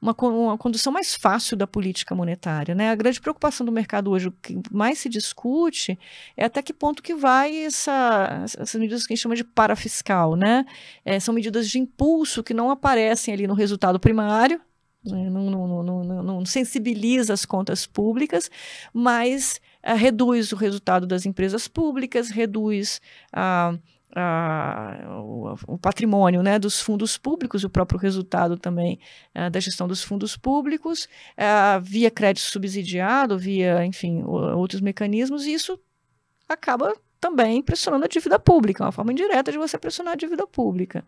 uma, uma condução mais fácil da política monetária. Né? A grande preocupação do mercado hoje, o que mais se discute, é até que ponto que vai essa, essas medidas que a gente chama de parafiscal. Né? É, são medidas de impulso que não aparecem ali no resultado primário, né? não, não, não, não sensibiliza as contas públicas, mas Uh, reduz o resultado das empresas públicas, reduz uh, a, o, o, patrimônio né, dos fundos públicos, o próprio resultado também eh, da gestão dos fundos públicos, eh, via crédito subsidiado, via, enfim, outros mecanismos, e isso acaba também pressionando a dívida pública, é uma forma indireta de você pressionar a dívida pública.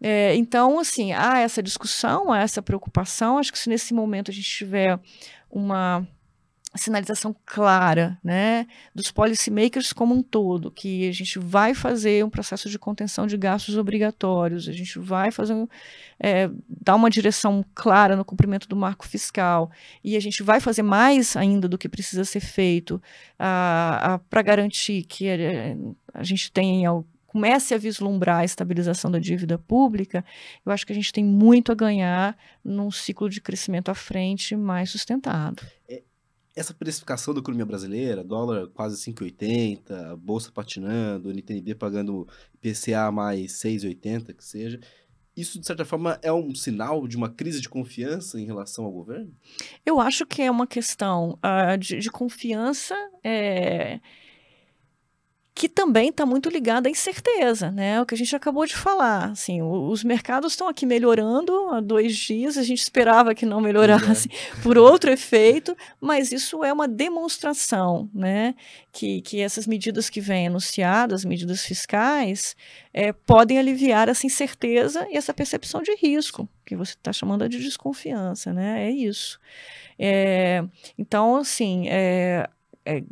É, então, assim, há essa discussão, há essa preocupação. Acho que se nesse momento a gente tiver uma sinalização clara, né, dos policymakers como um todo, que a gente vai fazer um processo de contenção de gastos obrigatórios, a gente vai fazer é, dar uma direção clara no cumprimento do marco fiscal e a gente vai fazer mais ainda do que precisa ser feito para garantir que a, é, é, a gente tenha comece a vislumbrar a estabilização da dívida pública, eu acho que a gente tem muito a ganhar num ciclo de crescimento à frente mais sustentado. É, essa precificação da economia brasileira, dólar quase 5,80, bolsa patinando, NTNB pagando IPCA mais 6,80, que seja, isso de certa forma é um sinal de uma crise de confiança em relação ao governo? Eu acho que é uma questão uh, de, de, confiança. É que também está muito ligada à incerteza, né? O que a gente acabou de falar, assim, os mercados estão aqui melhorando há dois dias, a gente esperava que não melhorasse é. por outro efeito, mas isso é uma demonstração, né? Que, que essas medidas que vêm anunciadas, medidas fiscais, é, podem aliviar essa incerteza e essa percepção de risco, que você está chamando de desconfiança, né? É isso. É, então, assim, é, é, é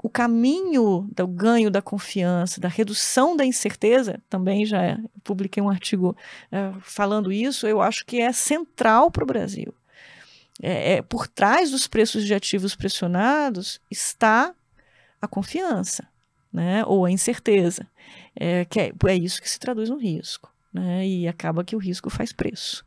o caminho do ganho da confiança, da redução da incerteza, também já é, publiquei um artigo é, falando isso, eu acho que é central para o Brasil. É, é, por trás dos preços de ativos pressionados está a confiança, né? ou a incerteza, é, que é, isso que se traduz no risco, né? e acaba que o risco faz preço.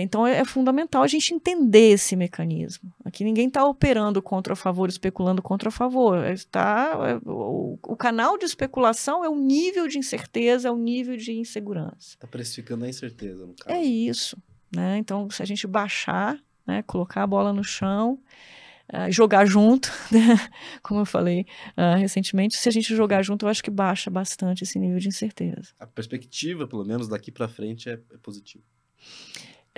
então é fundamental a gente entender esse mecanismo. Aqui ninguém está operando contra a favor, especulando contra a favor. Está, é, é, o, o, canal de especulação é o nível de incerteza, é o nível de insegurança. Está precificando a incerteza, no caso. É isso. Né? Então, se a gente baixar, né, colocar a bola no chão, uh, jogar junto, né? como eu falei uh, recentemente, se a gente jogar junto, eu acho que baixa bastante esse nível de incerteza. A perspectiva, pelo menos daqui para frente, é, é positiva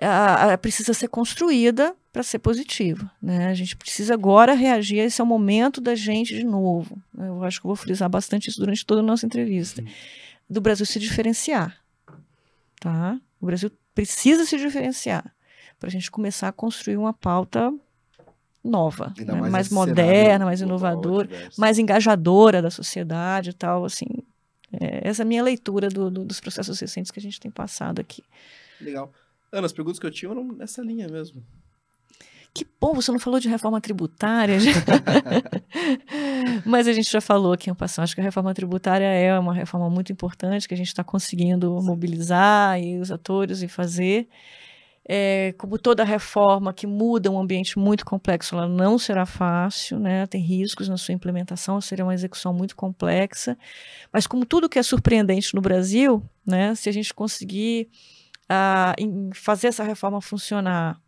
a, a, precisa ser construída para ser positiva. Né? A gente precisa agora reagir, esse é o momento da gente de novo. Né? Eu acho que vou frisar bastante isso durante toda a nossa entrevista. Do Brasil se diferenciar. Tá? O Brasil precisa se diferenciar para a gente começar a construir uma pauta nova, né? mais, mais moderna, mais inovadora, mais engajadora da sociedade e tal, assim. É, essa é a minha leitura do, do, dos processos recentes que a gente tem passado aqui. Legal. Ana, as perguntas que eu tinha eram nessa linha mesmo. Que bom, você não falou de reforma tributária. Mas a gente já falou aqui em passado. Acho que a reforma tributária é uma reforma muito importante que a gente está conseguindo mobilizar e os atores e fazer. É, como toda reforma que muda um ambiente muito complexo, ela não será fácil, né? tem riscos na sua implementação, será uma execução muito complexa. Mas, como tudo que é surpreendente no Brasil, né? se a gente conseguir uh, em fazer essa reforma funcionar,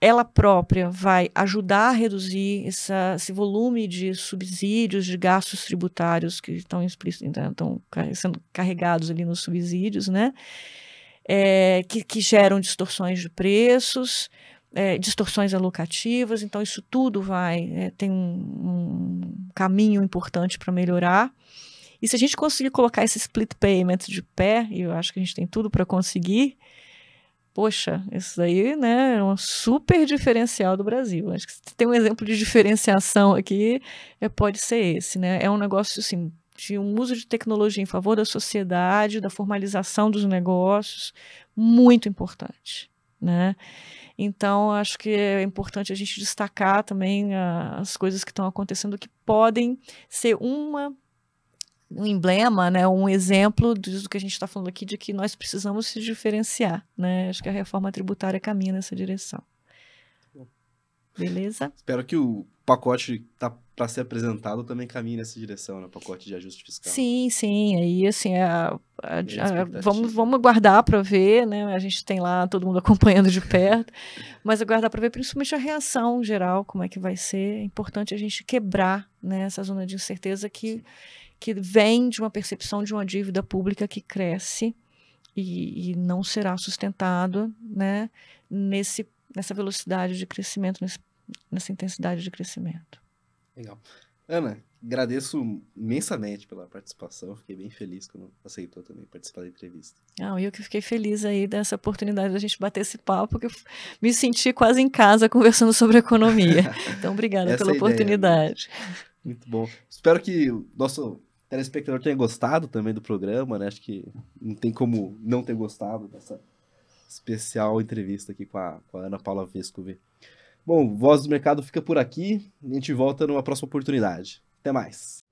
ela própria vai ajudar a reduzir essa, esse volume de subsídios, de gastos tributários que estão, né, sendo carregados ali nos subsídios, né? É, que, que, geram distorções de preços, é, distorções alocativas. Então, isso tudo vai é, tem um, um caminho importante para melhorar. E se a gente conseguir colocar esse split payment de pé, e eu acho que a gente tem tudo para conseguir, poxa, isso daí né, é um super diferencial do Brasil. Acho que se tem um exemplo de diferenciação aqui, é, pode ser esse. Né? É um negócio assim, de um uso de tecnologia em favor da sociedade, da formalização dos negócios, muito importante. Né? Então, acho que é importante a gente destacar também a, ah, as coisas que estão acontecendo que podem ser uma um emblema, né, um exemplo do que a gente está falando aqui, de que nós precisamos se diferenciar. Né? Acho que a reforma tributária caminha nessa direção. Beleza? Espero que o pacote tá para ser apresentado também caminhe nessa direção, no né? pacote de ajuste fiscal. Sim, sim. Aí, assim, a, a, a, vamos, vamos aguardar para ver, né? A gente tem lá todo mundo acompanhando de perto, mas aguardar para ver principalmente a reação geral, como é que vai ser. É importante a gente quebrar né, essa zona de incerteza que. Sim que vem de uma percepção de uma dívida pública que cresce e, e não será sustentado, né, nesse, nessa velocidade de crescimento, nesse, nessa intensidade de crescimento. Legal. Ana, agradeço imensamente pela participação, fiquei bem feliz quando aceitou também participar da entrevista. Ah, eu que fiquei feliz aí dessa oportunidade da gente bater esse papo, porque eu me senti quase em casa conversando sobre economia. Então, obrigada é pela né? oportunidade. Muito bom. Espero que o nosso telespectador tenha gostado também do programa, né? Acho que não tem como não ter gostado dessa especial entrevista aqui com a, com a Ana Paula Vescovi. Bom, Voz do Mercado fica por aqui. A gente volta numa próxima oportunidade. Até mais.